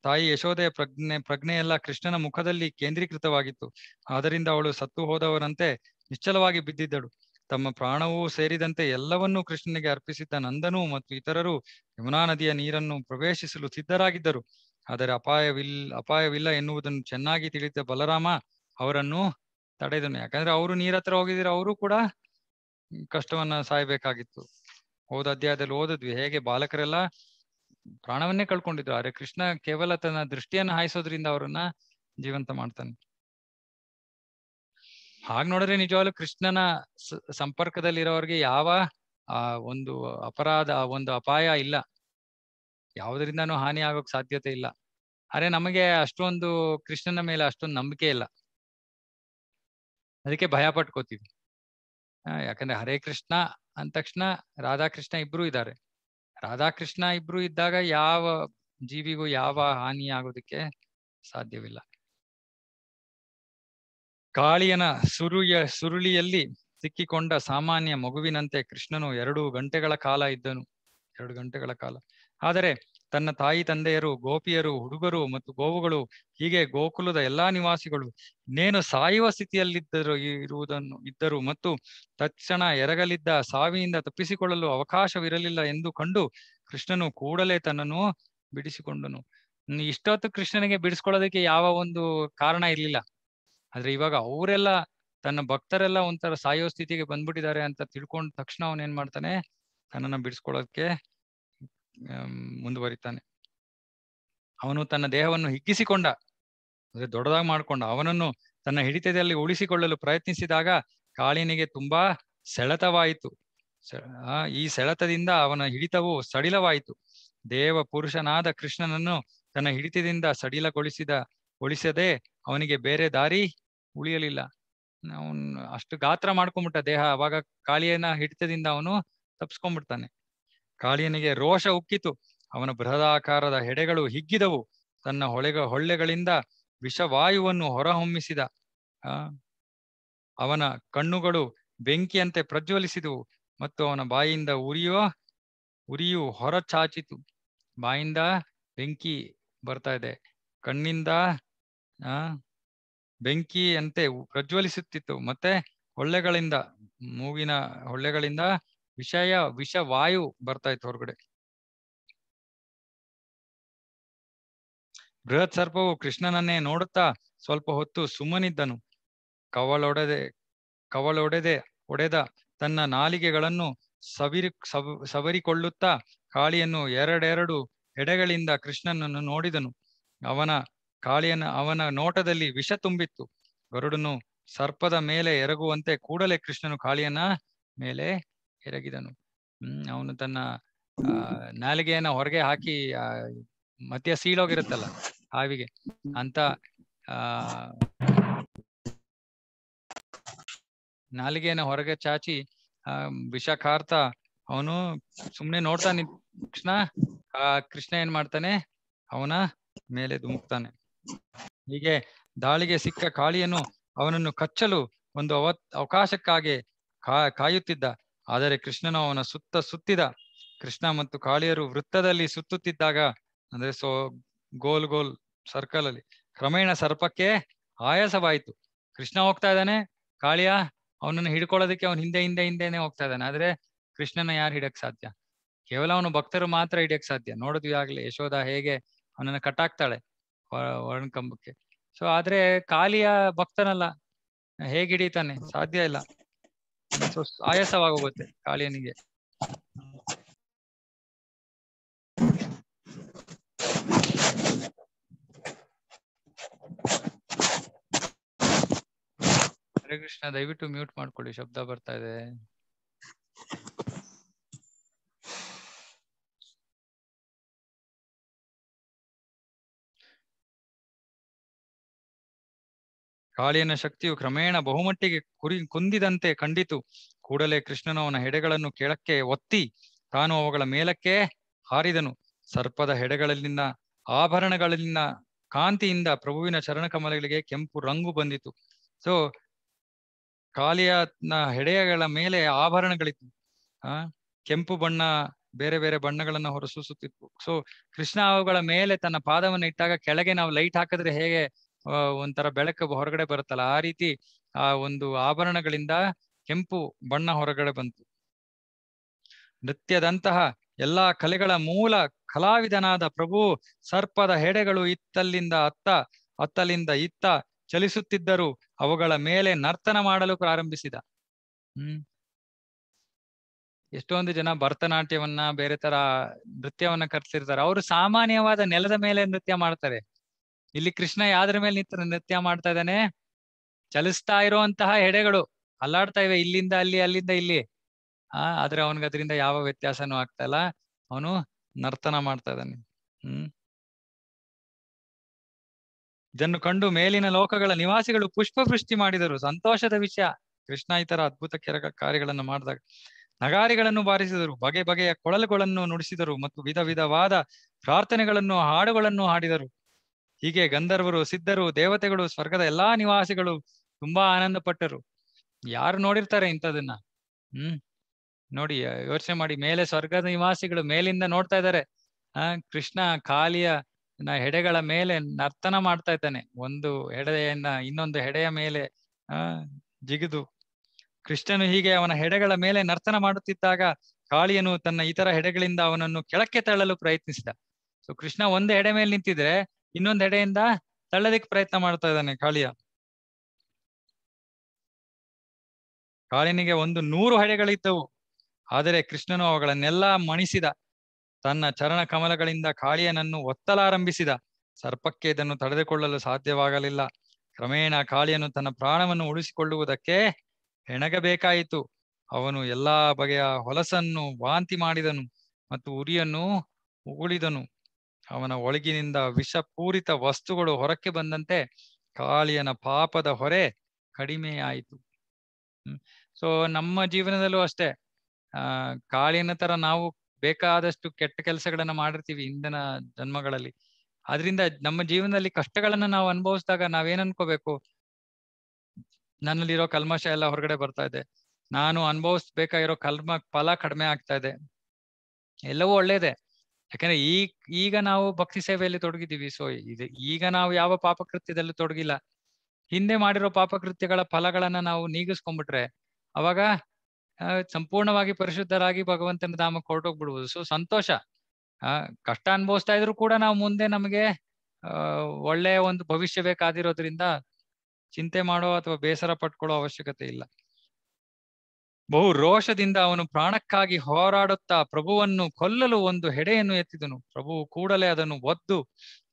ತಾಯಿ ಯಶೋದೆಯ ಪ್ರಜ್ಞೆ ಪ್ರಜ್ಞೆಯೆಲ್ಲ ಕೃಷ್ಣನ ಮುಖದಲ್ಲಿ ಕೇಂದ್ರೀಕೃತವಾಗಿತ್ತು ಆದ್ದರಿಂದ ಅವಳು ಸತ್ತು ಹೋದವರಂತೆ ನಿಶ್ಚಲವಾಗಿ ಬಿದ್ದಿದ್ದಳು ತಮ್ಮ ಪ್ರಾಣವೂ ಸೇರಿದಂತೆ ಎಲ್ಲವನ್ನೂ ಕೃಷ್ಣನಿಗೆ ಅರ್ಪಿಸಿದ್ದ ನಂದನು ಮತ್ತು ಇತರರು ಯಮುನಾ ನದಿಯ ನೀರನ್ನು ಪ್ರವೇಶಿಸಲು ಸಿದ್ಧರಾಗಿದ್ದರು ಆದರೆ ಅಪಾಯವಿಲ್ ಅಪಾಯವಿಲ್ಲ ಎನ್ನುವುದನ್ನು ಚೆನ್ನಾಗಿ ತಿಳಿದ ಬಲರಾಮ ಅವರನ್ನು ತಡೆದನು ಯಾಕಂದ್ರೆ ಅವರು ನೀರ್ ಹತ್ರ ಹೋಗಿದ್ರೆ ಅವರು ಕೂಡ ಕಷ್ಟವನ್ನ ಸಾಯ್ಬೇಕಾಗಿತ್ತು ಹೋದ ಅಧ್ಯಾಯದಲ್ಲಿ ಓದಿದ್ವಿ ಹೇಗೆ ಬಾಲಕರೆಲ್ಲ ಪ್ರಾಣವನ್ನೇ ಕಳ್ಕೊಂಡಿದ್ರು ಆದ್ರೆ ಕೃಷ್ಣ ಕೇವಲ ತನ್ನ ದೃಷ್ಟಿಯನ್ನ ಹಾಯಿಸೋದ್ರಿಂದ ಅವರನ್ನ ಜೀವಂತ ಮಾಡ್ತಾನೆ ಹಾಗ ನೋಡಿದ್ರೆ ನಿಜವಾಗ್ಲೂ ಕೃಷ್ಣನ ಸಂಪರ್ಕದಲ್ಲಿರೋರಿಗೆ ಯಾವ ಆ ಒಂದು ಅಪರಾಧ ಒಂದು ಅಪಾಯ ಇಲ್ಲ ಯಾವುದರಿಂದನೂ ಹಾನಿ ಆಗೋಕ್ ಸಾಧ್ಯತೆ ಇಲ್ಲ ಅರೆ ನಮಗೆ ಅಷ್ಟೊಂದು ಕೃಷ್ಣನ ಮೇಲೆ ಅಷ್ಟೊಂದು ನಂಬಿಕೆ ಇಲ್ಲ ಅದಕ್ಕೆ ಭಯ ಪಟ್ಕೋತೀವಿ ಯಾಕಂದ್ರೆ ಹರೇ ಕೃಷ್ಣ ಅಂದ ತಕ್ಷಣ ರಾಧಾಕೃಷ್ಣ ಇಬ್ರು ಇದ್ದಾರೆ ರಾಧಾಕೃಷ್ಣ ಇಬ್ರು ಇದ್ದಾಗ ಯಾವ ಜೀವಿಗೂ ಯಾವ ಹಾನಿ ಆಗೋದಕ್ಕೆ ಸಾಧ್ಯವಿಲ್ಲ ಕಾಳಿಯನ ಸುರುಯ ಸುರುಳಿಯಲ್ಲಿ ಸಿಕ್ಕಿಕೊಂಡ ಸಾಮಾನ್ಯ ಮಗುವಿನಂತೆ ಕೃಷ್ಣನು ಎರಡು ಗಂಟೆಗಳ ಕಾಲ ಇದ್ದನು ಎರಡು ಗಂಟೆಗಳ ಕಾಲ ಆದರೆ ತನ್ನ ತಾಯಿ ತಂದೆಯರು ಗೋಪಿಯರು ಹುಡುಗರು ಮತ್ತು ಗೋವುಗಳು ಹೀಗೆ ಗೋಕುಲದ ಎಲ್ಲಾ ನಿವಾಸಿಗಳು ನೇನು ಸಾಯುವ ಸ್ಥಿತಿಯಲ್ಲಿದ್ದರು ಇರುವುದನ್ನು ಇದ್ದರು ಮತ್ತು ತಕ್ಷಣ ಎರಗಲಿದ್ದ ಸಾವಿನಿಂದ ತಪ್ಪಿಸಿಕೊಳ್ಳಲು ಅವಕಾಶವಿರಲಿಲ್ಲ ಎಂದು ಕಂಡು ಕೃಷ್ಣನು ಕೂಡಲೇ ತನ್ನನ್ನು ಬಿಡಿಸಿಕೊಂಡನು ಇಷ್ಟೊತ್ತು ಕೃಷ್ಣನಿಗೆ ಬಿಡಿಸ್ಕೊಳ್ಳೋದಕ್ಕೆ ಯಾವ ಒಂದು ಕಾರಣ ಇರ್ಲಿಲ್ಲ ಆದ್ರೆ ಇವಾಗ ಅವರೆಲ್ಲ ತನ್ನ ಭಕ್ತರೆಲ್ಲ ಒಂಥರ ಸಾಯೋ ಸ್ಥಿತಿಗೆ ಬಂದ್ಬಿಟ್ಟಿದ್ದಾರೆ ಅಂತ ತಿಳ್ಕೊಂಡ ತಕ್ಷಣ ಅವನೇನ್ ಮಾಡ್ತಾನೆ ತನ್ನನ್ನ ಬಿಡಿಸ್ಕೊಳ್ಳೋದಕ್ಕೆ ಮುಂದುವರಿತಾನೆ ಅವನು ತನ್ನ ದೇಹವನ್ನು ಹಿಗ್ಗಿಸಿಕೊಂಡ ಅಂದ್ರೆ ದೊಡ್ಡದಾಗಿ ಮಾಡಿಕೊಂಡ ಅವನನ್ನು ತನ್ನ ಹಿಡಿತದಲ್ಲಿ ಉಳಿಸಿಕೊಳ್ಳಲು ಪ್ರಯತ್ನಿಸಿದಾಗ ಕಾಳಿನಿಗೆ ತುಂಬಾ ಸೆಳೆತವಾಯಿತು ಈ ಸೆಳೆತದಿಂದ ಅವನ ಹಿಡಿತವು ಸಡಿಲವಾಯಿತು ದೇವ ಪುರುಷನಾದ ಕೃಷ್ಣನನ್ನು ತನ್ನ ಹಿಡಿತದಿಂದ ಸಡಿಲಗೊಳಿಸಿದ ಉಳಿಸದೆ ಅವನಿಗೆ ಬೇರೆ ದಾರಿ ಉಳಿಯಲಿಲ್ಲ ಅವನು ಅಷ್ಟು ಗಾತ್ರ ಮಾಡ್ಕೊಂಡ್ಬಿಟ್ಟ ದೇಹ ಅವಾಗ ಕಾಳಿಯನ ಹಿಡಿತದಿಂದ ಅವನು ತಪ್ಸ್ಕೊಂಡ್ಬಿಡ್ತಾನೆ ಕಾಳಿಯನಿಗೆ ರೋಷ ಉಕ್ಕಿತು ಅವನ ಬೃಹದಾಕಾರದ ಹೆಡೆಗಳು ಹಿಗ್ಗಿದವು ತನ್ನ ಹೊಳೆಗ ಹೊಳ್ಳೆಗಳಿಂದ ವಿಷವಾಯುವನ್ನು ಹೊರಹೊಮ್ಮಿಸಿದ ಆ ಅವನ ಕಣ್ಣುಗಳು ಬೆಂಕಿಯಂತೆ ಪ್ರಜ್ವಲಿಸಿದವು ಮತ್ತು ಅವನ ಬಾಯಿಯಿಂದ ಉರಿಯುವ ಉರಿಯು ಹೊರಚಾಚಿತು ಬಾಯಿಂದ ಬೆಂಕಿ ಬರ್ತಾ ಇದೆ ಕಣ್ಣಿಂದ ಆ ಬೆಂಕಿಯಂತೆ ಪ್ರಜ್ವಲಿಸುತ್ತಿತ್ತು ಮತ್ತೆ ಹೊಳ್ಳೆಗಳಿಂದ ಮೂಗಿನ ಹೊಳ್ಳೆಗಳಿಂದ ವಿಷಯ ವಿಷ ವಾಯು ಬರ್ತಾ ಇತ್ತು ಹೊರಗಡೆ ಬೃಹತ್ ಸರ್ಪವು ಕೃಷ್ಣನನ್ನೇ ನೋಡುತ್ತಾ ಸ್ವಲ್ಪ ಹೊತ್ತು ಸುಮ್ಮನಿದ್ದನು ಕವಲೊಡೆದೆ ಕವಲೊಡೆದೆ ಒಡೆದ ತನ್ನ ನಾಲಿಗೆಗಳನ್ನು ಸವಿರಿ ಸವರಿಕೊಳ್ಳುತ್ತಾ ಕಾಳಿಯನ್ನು ಎರಡೆರಡು ಎಡೆಗಳಿಂದ ಕೃಷ್ಣನನ್ನು ನೋಡಿದನು ಅವನ ಕಾಳಿಯನ ಅವನ ನೋಟದಲ್ಲಿ ವಿಷ ತುಂಬಿತ್ತು ಗರುಡನು ಸರ್ಪದ ಮೇಲೆ ಎರಗುವಂತೆ ಕೂಡಲೇ ಕೃಷ್ಣನು ಕಾಳಿಯನ್ನ ಮೇಲೆ ಎರಗಿದನು ಹ್ಮ್ ಅವನು ತನ್ನ ನಾಲಿಗೆಯನ್ನ ಹೊರಗೆ ಹಾಕಿ ಮಧ್ಯ ಸೀಳೋಗಿರುತ್ತಲ್ಲ ಹಾವಿಗೆ ಅಂತ ಆ ನಾಲಿಗೆಯನ್ನ ಹೊರಗೆ ಚಾಚಿ ಆ ವಿಷ ಅವನು ಸುಮ್ನೆ ನೋಡ್ತಾ ಕೃಷ್ಣ ಆ ಕೃಷ್ಣ ಏನ್ ಮಾಡ್ತಾನೆ ಅವನ ಮೇಲೆ ಧುಮುಕ್ತಾನೆ ಹೀಗೆ ದಾಳಿಗೆ ಸಿಕ್ಕ ಕಾಳಿಯನ್ನು ಅವನನ್ನು ಕಚ್ಚಲು ಒಂದು ಅವ ಅವಕಾಶಕ್ಕಾಗಿ ಕಾಯುತ್ತಿದ್ದ ಆದರೆ ಕೃಷ್ಣನು ಅವನ ಸುತ್ತ ಸುತ್ತಿದ ಕೃಷ್ಣ ಮತ್ತು ಕಾಳಿಯರು ವೃತ್ತದಲ್ಲಿ ಸುತ್ತುತ್ತಿದ್ದಾಗ ಅಂದ್ರೆ ಸೊ ಗೋಲ್ ಗೋಲ್ ಸರ್ಕಲ್ ಅಲ್ಲಿ ಕ್ರಮೇಣ ಸರ್ಪಕ್ಕೆ ಆಯಾಸವಾಯಿತು ಕೃಷ್ಣ ಹೋಗ್ತಾ ಇದ್ದಾನೆ ಕಾಳಿಯ ಅವನನ್ನು ಹಿಡ್ಕೊಳ್ಳೋದಕ್ಕೆ ಅವನ್ ಹಿಂದೆ ಹಿಂದೆ ಹಿಂದೆನೆ ಹೋಗ್ತಾ ಇದ್ದಾನೆ ಆದ್ರೆ ಕೃಷ್ಣನ ಯಾರು ಹಿಡಕ್ ಸಾಧ್ಯ ಕೇವಲ ಅವನು ಭಕ್ತರು ಮಾತ್ರ ಹಿಡಿಯಕ್ ಸಾಧ್ಯ ನೋಡಿದ್ವಿ ಆಗ್ಲಿ ಯಶೋಧ ಹೇಗೆ ಅವನನ್ನ ಕಟ್ಟಾಕ್ತಾಳೆ ಕಂಬಕ್ಕೆ ಸೊ ಆದ್ರೆ ಕಾಳಿಯ ಭಕ್ತನಲ್ಲ ಹೇಗೆ ಹಿಡಿತಾನೆ ಸಾಧ್ಯ ಇಲ್ಲ ಸೊ ಆಯಾಸವಾಗೋಗುತ್ತೆ ಕಾಳಿಯನಿಗೆ ಹರೇ ಕೃಷ್ಣ ದಯವಿಟ್ಟು ಮ್ಯೂಟ್ ಮಾಡ್ಕೊಳ್ಳಿ ಶಬ್ದ ಬರ್ತಾ ಇದೆ ಕಾಳಿಯನ ಶಕ್ತಿಯು ಕ್ರಮೇಣ ಬಹುಮಟ್ಟಿಗೆ ಕುರಿ ಕುಂದಿದಂತೆ ಕಂಡಿತು ಕೂಡಲೇ ಕೃಷ್ಣನು ಅವನ ಹೆಡೆಗಳನ್ನು ಕೆಳಕ್ಕೆ ಒತ್ತಿ ತಾನು ಅವುಗಳ ಮೇಲಕ್ಕೆ ಹಾರಿದನು ಸರ್ಪದ ಹೆಡೆಗಳಲ್ಲಿನ ಆಭರಣಗಳಲ್ಲಿನ ಕಾಂತಿಯಿಂದ ಪ್ರಭುವಿನ ಚರಣಕಮಲಗಳಿಗೆ ಕೆಂಪು ರಂಗು ಬಂದಿತು ಸೊ ಕಾಲಿಯನ ಹೆಡೆಯಗಳ ಮೇಲೆ ಆಭರಣಗಳಿತ್ತು ಆ ಕೆಂಪು ಬಣ್ಣ ಬೇರೆ ಬೇರೆ ಬಣ್ಣಗಳನ್ನು ಹೊರಸೂಸುತ್ತಿತ್ತು ಸೊ ಕೃಷ್ಣ ಅವುಗಳ ಮೇಲೆ ತನ್ನ ಪಾದವನ್ನು ಇಟ್ಟಾಗ ಕೆಳಗೆ ನಾವು ಲೈಟ್ ಹಾಕಿದ್ರೆ ಹೇಗೆ ಒಂಥರ ಬೆಳಕು ಹೊರಗಡೆ ಬರುತ್ತಲ್ಲ ಆ ರೀತಿ ಆ ಒಂದು ಆಭರಣಗಳಿಂದ ಕೆಂಪು ಬಣ್ಣ ಹೊರಗಡೆ ಬಂತು ನೃತ್ಯದಂತಹ ಎಲ್ಲಾ ಕಲೆಗಳ ಮೂಲ ಕಲಾವಿದನಾದ ಪ್ರಭು ಸರ್ಪದ ಹೆಡೆಗಳು ಇತ್ತಲ್ಲಿಂದ ಅತ್ತ ಅತ್ತಲಿಂದ ಇತ್ತ ಚಲಿಸುತ್ತಿದ್ದರು ಅವುಗಳ ಮೇಲೆ ನರ್ತನ ಮಾಡಲು ಪ್ರಾರಂಭಿಸಿದ ಹ್ಮ್ ಎಷ್ಟೊಂದು ಜನ ಭರತನಾಟ್ಯವನ್ನ ಬೇರೆ ತರ ನೃತ್ಯವನ್ನ ಕರ್ತಿರ್ತಾರೆ ಅವರು ಸಾಮಾನ್ಯವಾದ ನೆಲದ ಮೇಲೆ ನೃತ್ಯ ಮಾಡ್ತಾರೆ ಇಲ್ಲಿ ಕೃಷ್ಣ ಯಾವ್ದ್ರ ಮೇಲೆ ನಿಂತ ನೃತ್ಯ ಮಾಡ್ತಾ ಇದ್ದಾನೆ ಚಲಿಸ್ತಾ ಇರುವಂತಹ ಹೆಡೆಗಳು ಅಲ್ಲಾಡ್ತಾ ಇವೆ ಇಲ್ಲಿಂದ ಅಲ್ಲಿ ಅಲ್ಲಿಂದ ಇಲ್ಲಿ ಆ ಆದ್ರೆ ಅವನ್ಗದ್ರಿಂದ ಅದರಿಂದ ಯಾವ ವ್ಯತ್ಯಾಸನೂ ಆಗ್ತಾ ಇಲ್ಲ ಅವನು ನರ್ತನ ಮಾಡ್ತಾ ಇದ್ದಾನೆ ಹ್ಮ್ ಇದನ್ನು ಕಂಡು ಮೇಲಿನ ಲೋಕಗಳ ನಿವಾಸಿಗಳು ಪುಷ್ಪ ಸೃಷ್ಟಿ ಮಾಡಿದರು ಸಂತೋಷದ ವಿಷಯ ಕೃಷ್ಣ ಇತರ ಅದ್ಭುತ ಕೆರ ಕಾರ್ಯಗಳನ್ನು ಮಾಡಿದಾಗ ನಗಾರಿಗಳನ್ನು ಬಾರಿಸಿದರು ಬಗೆ ಬಗೆಯ ಕೊಳಲುಗಳನ್ನು ನುಡಿಸಿದರು ಮತ್ತು ವಿಧ ವಿಧವಾದ ಪ್ರಾರ್ಥನೆಗಳನ್ನು ಹಾಡುಗಳನ್ನು ಹಾಡಿದರು ಹೀಗೆ ಗಂಧರ್ವರು ಸಿದ್ಧರು ದೇವತೆಗಳು ಸ್ವರ್ಗದ ಎಲ್ಲಾ ನಿವಾಸಿಗಳು ತುಂಬಾ ಆನಂದ ಪಟ್ಟರು ಯಾರು ನೋಡಿರ್ತಾರೆ ಇಂಥದನ್ನ ಹ್ಮ್ ನೋಡಿ ಯೋಚನೆ ಮಾಡಿ ಮೇಲೆ ಸ್ವರ್ಗದ ನಿವಾಸಿಗಳು ಮೇಲಿಂದ ನೋಡ್ತಾ ಇದ್ದಾರೆ ಆ ಕೃಷ್ಣ ಖಾಲಿಯ ಹೆಡೆಗಳ ಮೇಲೆ ನರ್ತನ ಮಾಡ್ತಾ ಇದ್ದಾನೆ ಒಂದು ಹೆಡೆಯನ್ನ ಇನ್ನೊಂದು ಹೆಡೆಯ ಮೇಲೆ ಆ ಜಿಗಿದು ಕೃಷ್ಣನು ಹೀಗೆ ಅವನ ಹೆಡೆಗಳ ಮೇಲೆ ನರ್ತನ ಮಾಡುತ್ತಿದ್ದಾಗ ಕಾಳಿಯನು ತನ್ನ ಇತರ ಹೆಡೆಗಳಿಂದ ಅವನನ್ನು ಕೆಳಕ್ಕೆ ತಳ್ಳಲು ಪ್ರಯತ್ನಿಸಿದ ಸೊ ಕೃಷ್ಣ ಒಂದು ಹೆಡೆ ಮೇಲೆ ನಿಂತಿದ್ರೆ ಇನ್ನೊಂದ್ ಎಡೆಯಿಂದ ತಳ್ಳೋದಿಕ್ ಪ್ರಯತ್ನ ಮಾಡ್ತಾ ಇದ್ದಾನೆ ಕಾಳಿಯ ಕಾಳಿನಿಗೆ ಒಂದು ನೂರು ಹಡೆಗಳಿದ್ದವು ಆದರೆ ಕೃಷ್ಣನು ಅವುಗಳನ್ನೆಲ್ಲಾ ಮಣಿಸಿದ ತನ್ನ ಚರಣ ಕಮಲಗಳಿಂದ ಕಾಳಿಯನನ್ನು ಒತ್ತಲಾರಂಭಿಸಿದ ಸರ್ಪಕ್ಕೆ ಇದನ್ನು ತಡೆದುಕೊಳ್ಳಲು ಸಾಧ್ಯವಾಗಲಿಲ್ಲ ಕ್ರಮೇಣ ಕಾಳಿಯನು ತನ್ನ ಪ್ರಾಣವನ್ನು ಉಳಿಸಿಕೊಳ್ಳುವುದಕ್ಕೆ ಹೆಣಗಬೇಕಾಯಿತು ಅವನು ಎಲ್ಲಾ ಬಗೆಯ ಹೊಲಸನ್ನು ವಾಂತಿ ಮಾಡಿದನು ಮತ್ತು ಉರಿಯನ್ನು ಉಗುಳಿದನು ಅವನ ಒಳಗಿನಿಂದ ವಿಷಪೂರಿತ ವಸ್ತುಗಳು ಹೊರಕ್ಕೆ ಬಂದಂತೆ ಕಾಳಿಯನ ಪಾಪದ ಹೊರೆ ಕಡಿಮೆಯಾಯಿತು ಸೊ ನಮ್ಮ ಜೀವನದಲ್ಲೂ ಅಷ್ಟೇ ಆ ಕಾಳಿಯನ ತರ ನಾವು ಬೇಕಾದಷ್ಟು ಕೆಟ್ಟ ಕೆಲಸಗಳನ್ನ ಮಾಡಿರ್ತೀವಿ ಇಂದಿನ ಜನ್ಮಗಳಲ್ಲಿ ಅದರಿಂದ ನಮ್ಮ ಜೀವನದಲ್ಲಿ ಕಷ್ಟಗಳನ್ನ ನಾವು ಅನುಭವಿಸಿದಾಗ ನಾವೇನ್ ಅನ್ಕೋಬೇಕು ನನ್ನಲ್ಲಿರೋ ಕಲ್ಮಶ ಎಲ್ಲ ಹೊರಗಡೆ ಬರ್ತಾ ಇದೆ ನಾನು ಅನುಭವಿಸ್ಬೇಕಾಗಿರೋ ಕಲ್ಮ ಫಲ ಕಡಿಮೆ ಆಗ್ತಾ ಇದೆ ಎಲ್ಲವೂ ಒಳ್ಳೇದೆ ಯಾಕಂದ್ರೆ ಈ ಈಗ ನಾವು ಭಕ್ತಿ ಸೇವೆಯಲ್ಲಿ ತೊಡಗಿದ್ದೀವಿ ಸೊ ಇದು ಈಗ ನಾವು ಯಾವ ಪಾಪಕೃತ್ಯದಲ್ಲೂ ತೊಡಗಿಲ್ಲ ಹಿಂದೆ ಮಾಡಿರೋ ಪಾಪಕೃತ್ಯಗಳ ಫಲಗಳನ್ನ ನಾವು ನೀಗಿಸ್ಕೊಂಡ್ಬಿಟ್ರೆ ಅವಾಗ ಸಂಪೂರ್ಣವಾಗಿ ಪರಿಶುದ್ಧರಾಗಿ ಭಗವಂತನ ಧಾಮ ಹೊರಟೋಗ್ಬಿಡ್ಬೋದು ಸೊ ಸಂತೋಷ ಆ ಕಷ್ಟ ಅನುಭವಿಸ್ತಾ ಇದ್ರು ಕೂಡ ನಾವು ಮುಂದೆ ನಮಗೆ ಒಳ್ಳೆಯ ಒಂದು ಭವಿಷ್ಯ ಬೇಕಾದಿರೋದ್ರಿಂದ ಚಿಂತೆ ಮಾಡೋ ಅಥವಾ ಬೇಸರ ಪಟ್ಕೊಳ್ಳೋ ಅವಶ್ಯಕತೆ ಇಲ್ಲ ಬಹು ರೋಷದಿಂದ ಅವನು ಪ್ರಾಣಕ್ಕಾಗಿ ಹೋರಾಡುತ್ತಾ ಪ್ರಭುವನ್ನು ಕೊಲ್ಲಲು ಒಂದು ಹೆಡೆಯನ್ನು ಎತ್ತಿದನು ಪ್ರಭು ಕೂಡಲೇ ಅದನ್ನು ಒದ್ದು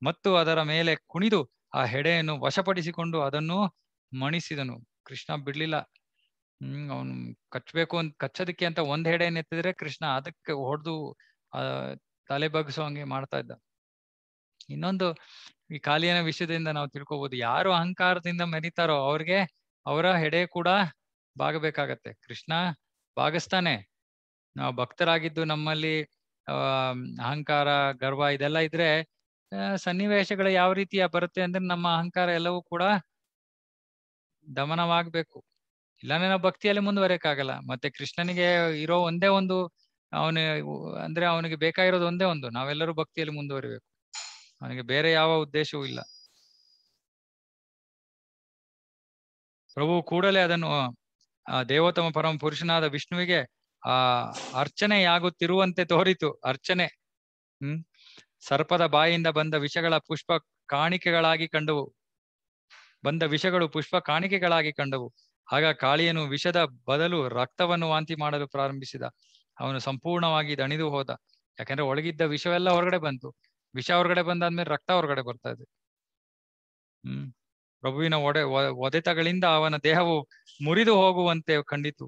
ಮತ್ತು ಅದರ ಮೇಲೆ ಕುಣಿದು ಆ ಹೆಡೆಯನ್ನು ವಶಪಡಿಸಿಕೊಂಡು ಅದನ್ನು ಮಣಿಸಿದನು ಕೃಷ್ಣ ಬಿಡ್ಲಿಲ್ಲ ಹ್ಮ್ ಅವನು ಕಚ್ಚಬೇಕು ಅಂತ ಕಚ್ಚೋದಕ್ಕೆ ಅಂತ ಒಂದ್ ಹೆಡೆಯನ್ನು ಎತ್ತಿದ್ರೆ ಕೃಷ್ಣ ಅದಕ್ಕೆ ಹೊಡೆದು ಆ ತಲೆ ಬಗ್ಸೋ ಹಂಗೆ ಮಾಡ್ತಾ ಇದ್ದ ಇನ್ನೊಂದು ಈ ಕಾಲಿಯನ ವಿಷಯದಿಂದ ನಾವು ತಿಳ್ಕೊಬಹುದು ಯಾರು ಅಹಂಕಾರದಿಂದ ಮೆರಿತಾರೋ ಅವ್ರಿಗೆ ಅವರ ಹೆಡೆ ಕೂಡ ಬಾಗಬೇಕಾಗತ್ತೆ ಕೃಷ್ಣ ಬಾಗಿಸ್ತಾನೆ ನಾವು ಭಕ್ತರಾಗಿದ್ದು ನಮ್ಮಲ್ಲಿ ಅಹಂಕಾರ ಗರ್ವ ಇದೆಲ್ಲ ಇದ್ರೆ ಸನ್ನಿವೇಶಗಳು ಯಾವ ರೀತಿಯ ಬರುತ್ತೆ ಅಂದ್ರೆ ನಮ್ಮ ಅಹಂಕಾರ ಎಲ್ಲವೂ ಕೂಡ ದಮನವಾಗ್ಬೇಕು ಇಲ್ಲಾಂದ್ರೆ ನಾವು ಭಕ್ತಿಯಲ್ಲಿ ಮುಂದುವರೆಯಕ್ಕಾಗಲ್ಲ ಮತ್ತೆ ಕೃಷ್ಣನಿಗೆ ಇರೋ ಒಂದೇ ಒಂದು ಅವನು ಅಂದ್ರೆ ಅವನಿಗೆ ಬೇಕಾಗಿರೋದು ಒಂದೇ ಒಂದು ನಾವೆಲ್ಲರೂ ಭಕ್ತಿಯಲ್ಲಿ ಮುಂದುವರಿಬೇಕು ಅವನಿಗೆ ಬೇರೆ ಯಾವ ಉದ್ದೇಶವೂ ಇಲ್ಲ ಪ್ರಭು ಕೂಡಲೇ ಅದನ್ನು ದೇವೋತ್ತಮ ಪರಮ ಪುರುಷನಾದ ವಿಷ್ಣುವಿಗೆ ಆ ಅರ್ಚನೆಯಾಗುತ್ತಿರುವಂತೆ ತೋರಿತು ಅರ್ಚನೆ ಹ್ಮ್ ಸರ್ಪದ ಬಾಯಿಂದ ಬಂದ ವಿಷಗಳ ಪುಷ್ಪ ಕಾಣಿಕೆಗಳಾಗಿ ಕಂಡವು ಬಂದ ವಿಷಗಳು ಪುಷ್ಪ ಕಾಣಿಕೆಗಳಾಗಿ ಕಂಡವು ಆಗ ಕಾಳಿಯನು ವಿಷದ ಬದಲು ರಕ್ತವನ್ನು ವಾಂತಿ ಮಾಡಲು ಪ್ರಾರಂಭಿಸಿದ ಅವನು ಸಂಪೂರ್ಣವಾಗಿ ದಣಿದು ಹೋದ ಯಾಕಂದ್ರೆ ಒಳಗಿದ್ದ ವಿಷವೆಲ್ಲ ಹೊರಗಡೆ ಬಂತು ವಿಷ ಹೊರಗಡೆ ಬಂದಾದ್ಮೇಲೆ ರಕ್ತ ಹೊರಗಡೆ ಬರ್ತಾ ಇದೆ ಹ್ಮ್ ಪ್ರಭುವಿನ ಒಡೆ ಒದೆತಗಳಿಂದ ಅವನ ದೇಹವು ಮುರಿದು ಹೋಗುವಂತೆ ಕಂಡಿತು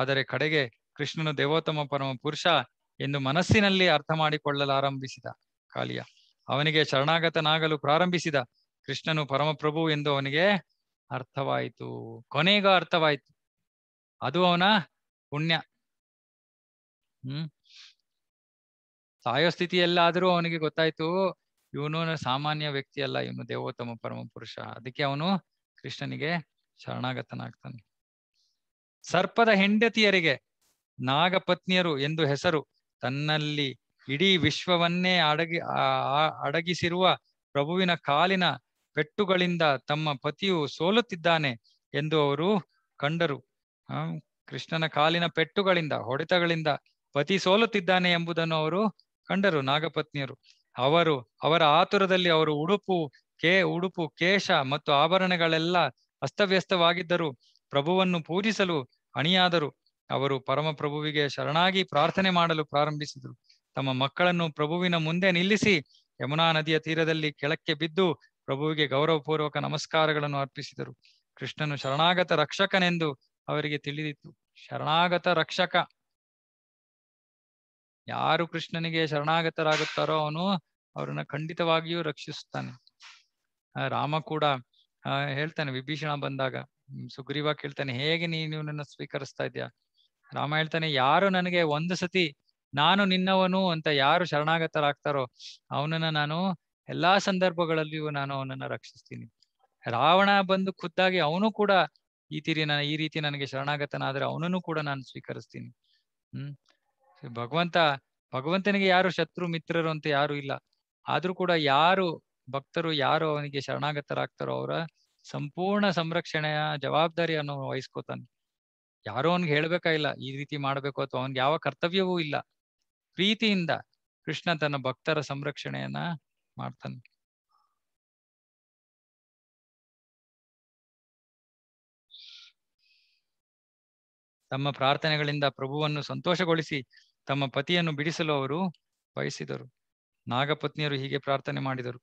ಆದರೆ ಕಡೆಗೆ ಕೃಷ್ಣನು ದೇವೋತ್ತಮ ಪರಮ ಪುರುಷ ಎಂದು ಮನಸ್ಸಿನಲ್ಲಿ ಅರ್ಥ ಮಾಡಿಕೊಳ್ಳಲಾರಂಭಿಸಿದ ಕಾಲಿಯ ಅವನಿಗೆ ಶರಣಾಗತನಾಗಲು ಪ್ರಾರಂಭಿಸಿದ ಕೃಷ್ಣನು ಪರಮಪ್ರಭು ಎಂದು ಅವನಿಗೆ ಅರ್ಥವಾಯಿತು ಕೊನೆಗೂ ಅರ್ಥವಾಯಿತು ಅದು ಅವನ ಪುಣ್ಯ ಹ್ಮ್ ಸಾಯೋ ಅವನಿಗೆ ಗೊತ್ತಾಯ್ತು ಇವನು ಸಾಮಾನ್ಯ ವ್ಯಕ್ತಿ ಅಲ್ಲ ಇವನು ದೇವೋತ್ತಮ ಪರಮ ಪುರುಷ ಅದಕ್ಕೆ ಅವನು ಕೃಷ್ಣನಿಗೆ ಶರಣಾಗತನಾಗ್ತಾನೆ ಸರ್ಪದ ಹೆಂಡತಿಯರಿಗೆ ನಾಗಪತ್ನಿಯರು ಎಂದು ಹೆಸರು ತನ್ನಲ್ಲಿ ಇಡೀ ವಿಶ್ವವನ್ನೇ ಅಡಗಿ ಅಡಗಿಸಿರುವ ಪ್ರಭುವಿನ ಕಾಲಿನ ಪೆಟ್ಟುಗಳಿಂದ ತಮ್ಮ ಪತಿಯು ಸೋಲುತ್ತಿದ್ದಾನೆ ಎಂದು ಅವರು ಕಂಡರು ಕೃಷ್ಣನ ಕಾಲಿನ ಪೆಟ್ಟುಗಳಿಂದ ಹೊಡೆತಗಳಿಂದ ಪತಿ ಸೋಲುತ್ತಿದ್ದಾನೆ ಎಂಬುದನ್ನು ಅವರು ಕಂಡರು ನಾಗಪತ್ನಿಯರು ಅವರು ಅವರ ಆತುರದಲ್ಲಿ ಅವರು ಉಡುಪು ಕೇ ಉಡುಪು ಕೇಶ ಮತ್ತು ಆಭರಣಗಳೆಲ್ಲ ಅಸ್ತವ್ಯಸ್ತವಾಗಿದ್ದರು ಪ್ರಭುವನ್ನು ಪೂಜಿಸಲು ಅಣಿಯಾದರು ಅವರು ಪರಮಪ್ರಭುವಿಗೆ ಶರಣಾಗಿ ಪ್ರಾರ್ಥನೆ ಮಾಡಲು ಪ್ರಾರಂಭಿಸಿದರು ತಮ್ಮ ಮಕ್ಕಳನ್ನು ಪ್ರಭುವಿನ ಮುಂದೆ ನಿಲ್ಲಿಸಿ ಯಮುನಾ ನದಿಯ ತೀರದಲ್ಲಿ ಕೆಳಕ್ಕೆ ಬಿದ್ದು ಪ್ರಭುವಿಗೆ ಗೌರವಪೂರ್ವಕ ನಮಸ್ಕಾರಗಳನ್ನು ಅರ್ಪಿಸಿದರು ಕೃಷ್ಣನು ಶರಣಾಗತ ರಕ್ಷಕನೆಂದು ಅವರಿಗೆ ತಿಳಿದಿತ್ತು ಶರಣಾಗತ ರಕ್ಷಕ ಯಾರು ಕೃಷ್ಣನಿಗೆ ಶರಣಾಗತರಾಗುತ್ತಾರೋ ಅವನು ಅವರನ್ನ ಖಂಡಿತವಾಗಿಯೂ ರಕ್ಷಿಸ್ತಾನೆ ರಾಮ ಕೂಡ ಹೇಳ್ತಾನೆ ವಿಭೀಷಣ ಬಂದಾಗ ಸುಗ್ರೀವ ಕೇಳ್ತಾನೆ ಹೇಗೆ ನೀನು ನನ್ನ ಸ್ವೀಕರಿಸ್ತಾ ಇದ್ಯಾ ರಾಮ ಹೇಳ್ತಾನೆ ಯಾರು ನನಗೆ ಒಂದು ಸತಿ ನಾನು ನಿನ್ನವನು ಅಂತ ಯಾರು ಶರಣಾಗತರಾಗ್ತಾರೋ ಅವನನ್ನ ನಾನು ಎಲ್ಲಾ ಸಂದರ್ಭಗಳಲ್ಲಿಯೂ ನಾನು ಅವನನ್ನ ರಕ್ಷಿಸ್ತೀನಿ ರಾವಣ ಬಂದು ಖುದ್ದಾಗಿ ಅವನು ಕೂಡ ಈ ತಿರಿ ನಾನು ಈ ರೀತಿ ನನಗೆ ಶರಣಾಗತನಾದ್ರೆ ಅವನನ್ನು ಕೂಡ ನಾನು ಸ್ವೀಕರಿಸ್ತೀನಿ ಹ್ಮ್ ಭಗವಂತ ಭಗವಂತನಿಗೆ ಯಾರು ಶತ್ರು ಮಿತ್ರರು ಅಂತ ಯಾರು ಇಲ್ಲ ಆದ್ರೂ ಕೂಡ ಯಾರು ಭಕ್ತರು ಯಾರು ಅವನಿಗೆ ಶರಣಾಗತರಾಗ್ತಾರೋ ಅವರ ಸಂಪೂರ್ಣ ಸಂರಕ್ಷಣೆಯ ಜವಾಬ್ದಾರಿಯನ್ನು ವಹಿಸ್ಕೋತಾನೆ ಯಾರೋ ಅವನ್ಗೆ ಹೇಳ್ಬೇಕಾಗಿಲ್ಲ ಈ ರೀತಿ ಮಾಡ್ಬೇಕು ಅಥವಾ ಅವನ್ಗೆ ಯಾವ ಕರ್ತವ್ಯವೂ ಇಲ್ಲ ಪ್ರೀತಿಯಿಂದ ಕೃಷ್ಣ ತನ್ನ ಭಕ್ತರ ಸಂರಕ್ಷಣೆಯನ್ನ ಮಾಡ್ತಾನೆ ತಮ್ಮ ಪ್ರಾರ್ಥನೆಗಳಿಂದ ಪ್ರಭುವನ್ನು ಸಂತೋಷಗೊಳಿಸಿ ತಮ್ಮ ಪತಿಯನ್ನು ಬಿಡಿಸಲು ಅವರು ಬಯಸಿದರು ನಾಗಪತ್ನಿಯರು ಹೀಗೆ ಪ್ರಾರ್ಥನೆ ಮಾಡಿದರು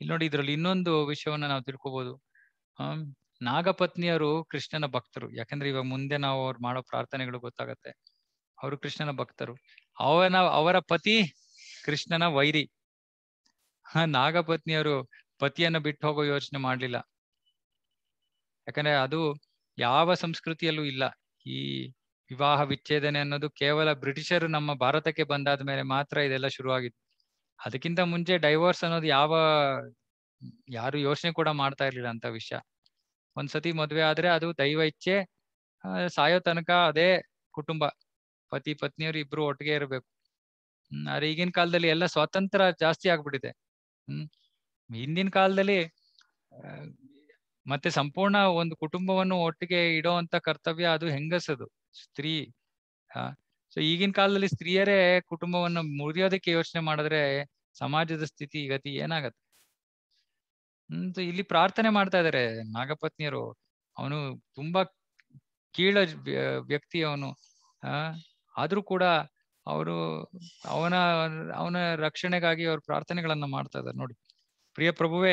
ಇಲ್ಲಿ ನೋಡಿ ಇದರಲ್ಲಿ ಇನ್ನೊಂದು ವಿಷಯವನ್ನು ನಾವು ತಿಳ್ಕೋಬಹುದು ನಾಗಪತ್ನಿಯರು ಕೃಷ್ಣನ ಭಕ್ತರು ಯಾಕಂದ್ರೆ ಇವಾಗ ಮುಂದೆ ನಾವು ಅವ್ರು ಮಾಡೋ ಪ್ರಾರ್ಥನೆಗಳು ಗೊತ್ತಾಗತ್ತೆ ಅವರು ಕೃಷ್ಣನ ಭಕ್ತರು ಅವನ ಅವರ ಪತಿ ಕೃಷ್ಣನ ವೈರಿ ನಾಗಪತ್ನಿಯರು ಪತಿಯನ್ನು ಬಿಟ್ಟು ಹೋಗೋ ಯೋಚನೆ ಮಾಡ್ಲಿಲ್ಲ ಯಾಕಂದ್ರೆ ಅದು ಯಾವ ಸಂಸ್ಕೃತಿಯಲ್ಲೂ ಇಲ್ಲ ಈ ವಿವಾಹ ವಿಚ್ಛೇದನೆ ಅನ್ನೋದು ಕೇವಲ ಬ್ರಿಟಿಷರು ನಮ್ಮ ಭಾರತಕ್ಕೆ ಬಂದಾದ ಮೇಲೆ ಮಾತ್ರ ಇದೆಲ್ಲ ಶುರುವಾಗಿತ್ತು ಅದಕ್ಕಿಂತ ಮುಂಚೆ ಡೈವೋರ್ಸ್ ಅನ್ನೋದು ಯಾವ ಯಾರು ಯೋಚನೆ ಕೂಡ ಮಾಡ್ತಾ ಇರ್ಲಿಲ್ಲ ಅಂತ ವಿಷಯ ಒಂದ್ಸತಿ ಮದ್ವೆ ಆದ್ರೆ ಅದು ದೈವ ಇಚ್ಛೆ ಸಾಯೋ ತನಕ ಅದೇ ಕುಟುಂಬ ಪತಿ ಪತ್ನಿಯವರು ಇಬ್ರು ಒಟ್ಟಿಗೆ ಇರಬೇಕು ಆದ್ರೆ ಈಗಿನ ಕಾಲದಲ್ಲಿ ಎಲ್ಲ ಸ್ವಾತಂತ್ರ್ಯ ಜಾಸ್ತಿ ಆಗ್ಬಿಟ್ಟಿದೆ ಹ್ಮ್ ಹಿಂದಿನ ಕಾಲದಲ್ಲಿ ಮತ್ತೆ ಸಂಪೂರ್ಣ ಒಂದು ಕುಟುಂಬವನ್ನು ಒಟ್ಟಿಗೆ ಇಡೋ ಅಂತ ಕರ್ತವ್ಯ ಅದು ಹೆಂಗಸದು ಸ್ತ್ರೀ ಸೊ ಈಗಿನ ಕಾಲದಲ್ಲಿ ಸ್ತ್ರೀಯರೇ ಕುಟುಂಬವನ್ನು ಮುರಿಯೋದಕ್ಕೆ ಯೋಚನೆ ಮಾಡಿದ್ರೆ ಸಮಾಜದ ಸ್ಥಿತಿ ಗತಿ ಏನಾಗತ್ತೆ ಹ್ಮ್ ಇಲ್ಲಿ ಪ್ರಾರ್ಥನೆ ಮಾಡ್ತಾ ಇದಾರೆ ನಾಗಪತ್ನಿಯರು ಅವನು ತುಂಬಾ ಕೀಳ ವ್ಯಕ್ತಿ ಅವನು ಆ ಆದ್ರೂ ಕೂಡ ಅವರು ಅವನ ಅವನ ರಕ್ಷಣೆಗಾಗಿ ಅವ್ರು ಪ್ರಾರ್ಥನೆಗಳನ್ನ ಮಾಡ್ತಾ ಇದಾರೆ ನೋಡಿ ಪ್ರಿಯ ಪ್ರಭುವೆ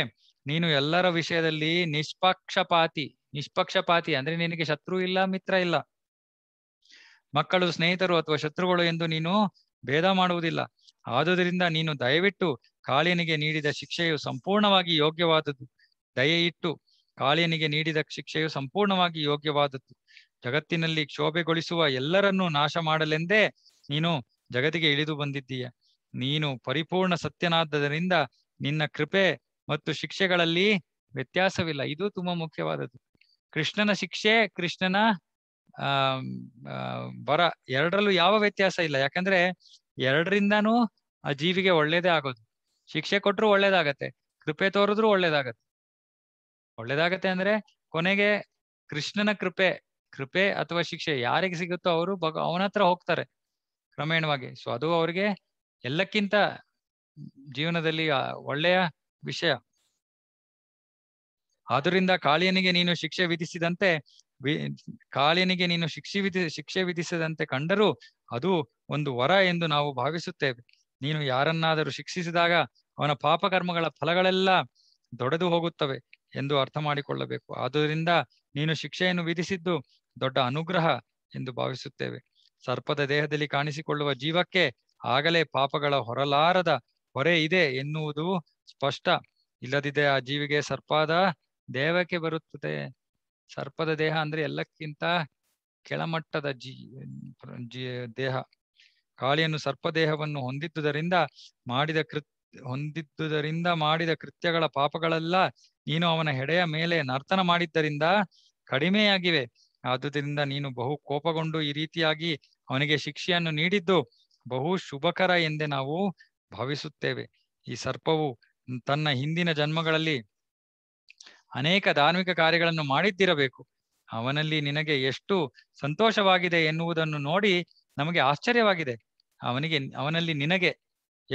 ನೀನು ಎಲ್ಲರ ವಿಷಯದಲ್ಲಿ ನಿಷ್ಪಕ್ಷಪಾತಿ ನಿಷ್ಪಕ್ಷಪಾತಿ ಅಂದ್ರೆ ನಿನಗೆ ಶತ್ರು ಇಲ್ಲ ಮಿತ್ರ ಇಲ್ಲ ಮಕ್ಕಳು ಸ್ನೇಹಿತರು ಅಥವಾ ಶತ್ರುಗಳು ಎಂದು ನೀನು ಭೇದ ಮಾಡುವುದಿಲ್ಲ ಆದುದರಿಂದ ನೀನು ದಯವಿಟ್ಟು ಕಾಳಿಯನಿಗೆ ನೀಡಿದ ಶಿಕ್ಷೆಯು ಸಂಪೂರ್ಣವಾಗಿ ಯೋಗ್ಯವಾದದ್ದು ದಯೆಯಿಟ್ಟು ಕಾಳಿಯನಿಗೆ ನೀಡಿದ ಶಿಕ್ಷೆಯು ಸಂಪೂರ್ಣವಾಗಿ ಯೋಗ್ಯವಾದದ್ದು ಜಗತ್ತಿನಲ್ಲಿ ಕ್ಷೋಭೆಗೊಳಿಸುವ ಎಲ್ಲರನ್ನೂ ನಾಶ ಮಾಡಲೆಂದೇ ನೀನು ಜಗತ್ತಿಗೆ ಇಳಿದು ಬಂದಿದ್ದೀಯ ನೀನು ಪರಿಪೂರ್ಣ ಸತ್ಯನಾದ್ದರಿಂದ ನಿನ್ನ ಕೃಪೆ ಮತ್ತು ಶಿಕ್ಷೆಗಳಲ್ಲಿ ವ್ಯತ್ಯಾಸವಿಲ್ಲ ಇದು ತುಂಬಾ ಮುಖ್ಯವಾದದ್ದು ಕೃಷ್ಣನ ಶಿಕ್ಷೆ ಕೃಷ್ಣನ ಆ ಬರ ಎರಡರಲ್ಲೂ ಯಾವ ವ್ಯತ್ಯಾಸ ಇಲ್ಲ ಯಾಕಂದ್ರೆ ಎರಡರಿಂದನೂ ಆ ಜೀವಿಗೆ ಒಳ್ಳೇದೇ ಆಗೋದು ಶಿಕ್ಷೆ ಕೊಟ್ಟರು ಒಳ್ಳೇದಾಗತ್ತೆ ಕೃಪೆ ತೋರಿದ್ರು ಒಳ್ಳೇದಾಗತ್ತೆ ಒಳ್ಳೇದಾಗತ್ತೆ ಅಂದ್ರೆ ಕೊನೆಗೆ ಕೃಷ್ಣನ ಕೃಪೆ ಕೃಪೆ ಅಥವಾ ಶಿಕ್ಷೆ ಯಾರಿಗೆ ಸಿಗುತ್ತೋ ಅವರು ಭಗ ಅವನ ಹತ್ರ ಹೋಗ್ತಾರೆ ಕ್ರಮೇಣವಾಗಿ ಸೊ ಅದು ಅವ್ರಿಗೆ ಎಲ್ಲಕ್ಕಿಂತ ಜೀವನದಲ್ಲಿ ಒಳ್ಳೆಯ ವಿಷಯ ಆದ್ರಿಂದ ಕಾಳಿಯನಿಗೆ ನೀನು ಶಿಕ್ಷೆ ವಿಧಿಸಿದಂತೆ ಕಾಲಿನಿಗೆ ನೀನು ಶಿಕ್ಷೆ ವಿಧಿ ಶಿಕ್ಷೆ ವಿಧಿಸದಂತೆ ಕಂಡರೂ ಅದು ಒಂದು ವರ ಎಂದು ನಾವು ಭಾವಿಸುತ್ತೇವೆ ನೀನು ಯಾರನ್ನಾದರೂ ಶಿಕ್ಷಿಸಿದಾಗ ಅವನ ಪಾಪಕರ್ಮಗಳ ಫಲಗಳೆಲ್ಲ ದೊಡೆದು ಹೋಗುತ್ತವೆ ಎಂದು ಅರ್ಥ ಮಾಡಿಕೊಳ್ಳಬೇಕು ಆದ್ದರಿಂದ ನೀನು ಶಿಕ್ಷೆಯನ್ನು ವಿಧಿಸಿದ್ದು ದೊಡ್ಡ ಅನುಗ್ರಹ ಎಂದು ಭಾವಿಸುತ್ತೇವೆ ಸರ್ಪದ ದೇಹದಲ್ಲಿ ಕಾಣಿಸಿಕೊಳ್ಳುವ ಜೀವಕ್ಕೆ ಆಗಲೇ ಪಾಪಗಳ ಹೊರಲಾರದ ಹೊರೆ ಇದೆ ಎನ್ನುವುದು ಸ್ಪಷ್ಟ ಇಲ್ಲದಿದೆ ಆ ಜೀವಿಗೆ ಸರ್ಪದ ದೇಹಕ್ಕೆ ಬರುತ್ತದೆ ಸರ್ಪದ ದೇಹ ಅಂದ್ರೆ ಎಲ್ಲಕ್ಕಿಂತ ಕೆಳಮಟ್ಟದ ಜೀ ಜಿ ದೇಹ ಕಾಳಿಯನ್ನು ಸರ್ಪದೇಹವನ್ನು ಹೊಂದಿದ್ದುದರಿಂದ ಮಾಡಿದ ಕೃತ್ ಹೊಂದಿದ್ದುದರಿಂದ ಮಾಡಿದ ಕೃತ್ಯಗಳ ಪಾಪಗಳೆಲ್ಲ ನೀನು ಅವನ ಹೆಡೆಯ ಮೇಲೆ ನರ್ತನ ಮಾಡಿದ್ದರಿಂದ ಕಡಿಮೆಯಾಗಿವೆ ಆದುದರಿಂದ ನೀನು ಬಹು ಕೋಪಗೊಂಡು ಈ ರೀತಿಯಾಗಿ ಅವನಿಗೆ ಶಿಕ್ಷೆಯನ್ನು ನೀಡಿದ್ದು ಬಹು ಶುಭಕರ ಎಂದೇ ನಾವು ಭಾವಿಸುತ್ತೇವೆ ಈ ಸರ್ಪವು ತನ್ನ ಹಿಂದಿನ ಜನ್ಮಗಳಲ್ಲಿ ಅನೇಕ ಧಾರ್ಮಿಕ ಕಾರ್ಯಗಳನ್ನು ಮಾಡಿದ್ದಿರಬೇಕು ಅವನಲ್ಲಿ ನಿನಗೆ ಎಷ್ಟು ಸಂತೋಷವಾಗಿದೆ ಎನ್ನುವುದನ್ನು ನೋಡಿ ನಮಗೆ ಆಶ್ಚರ್ಯವಾಗಿದೆ ಅವನಿಗೆ ಅವನಲ್ಲಿ ನಿನಗೆ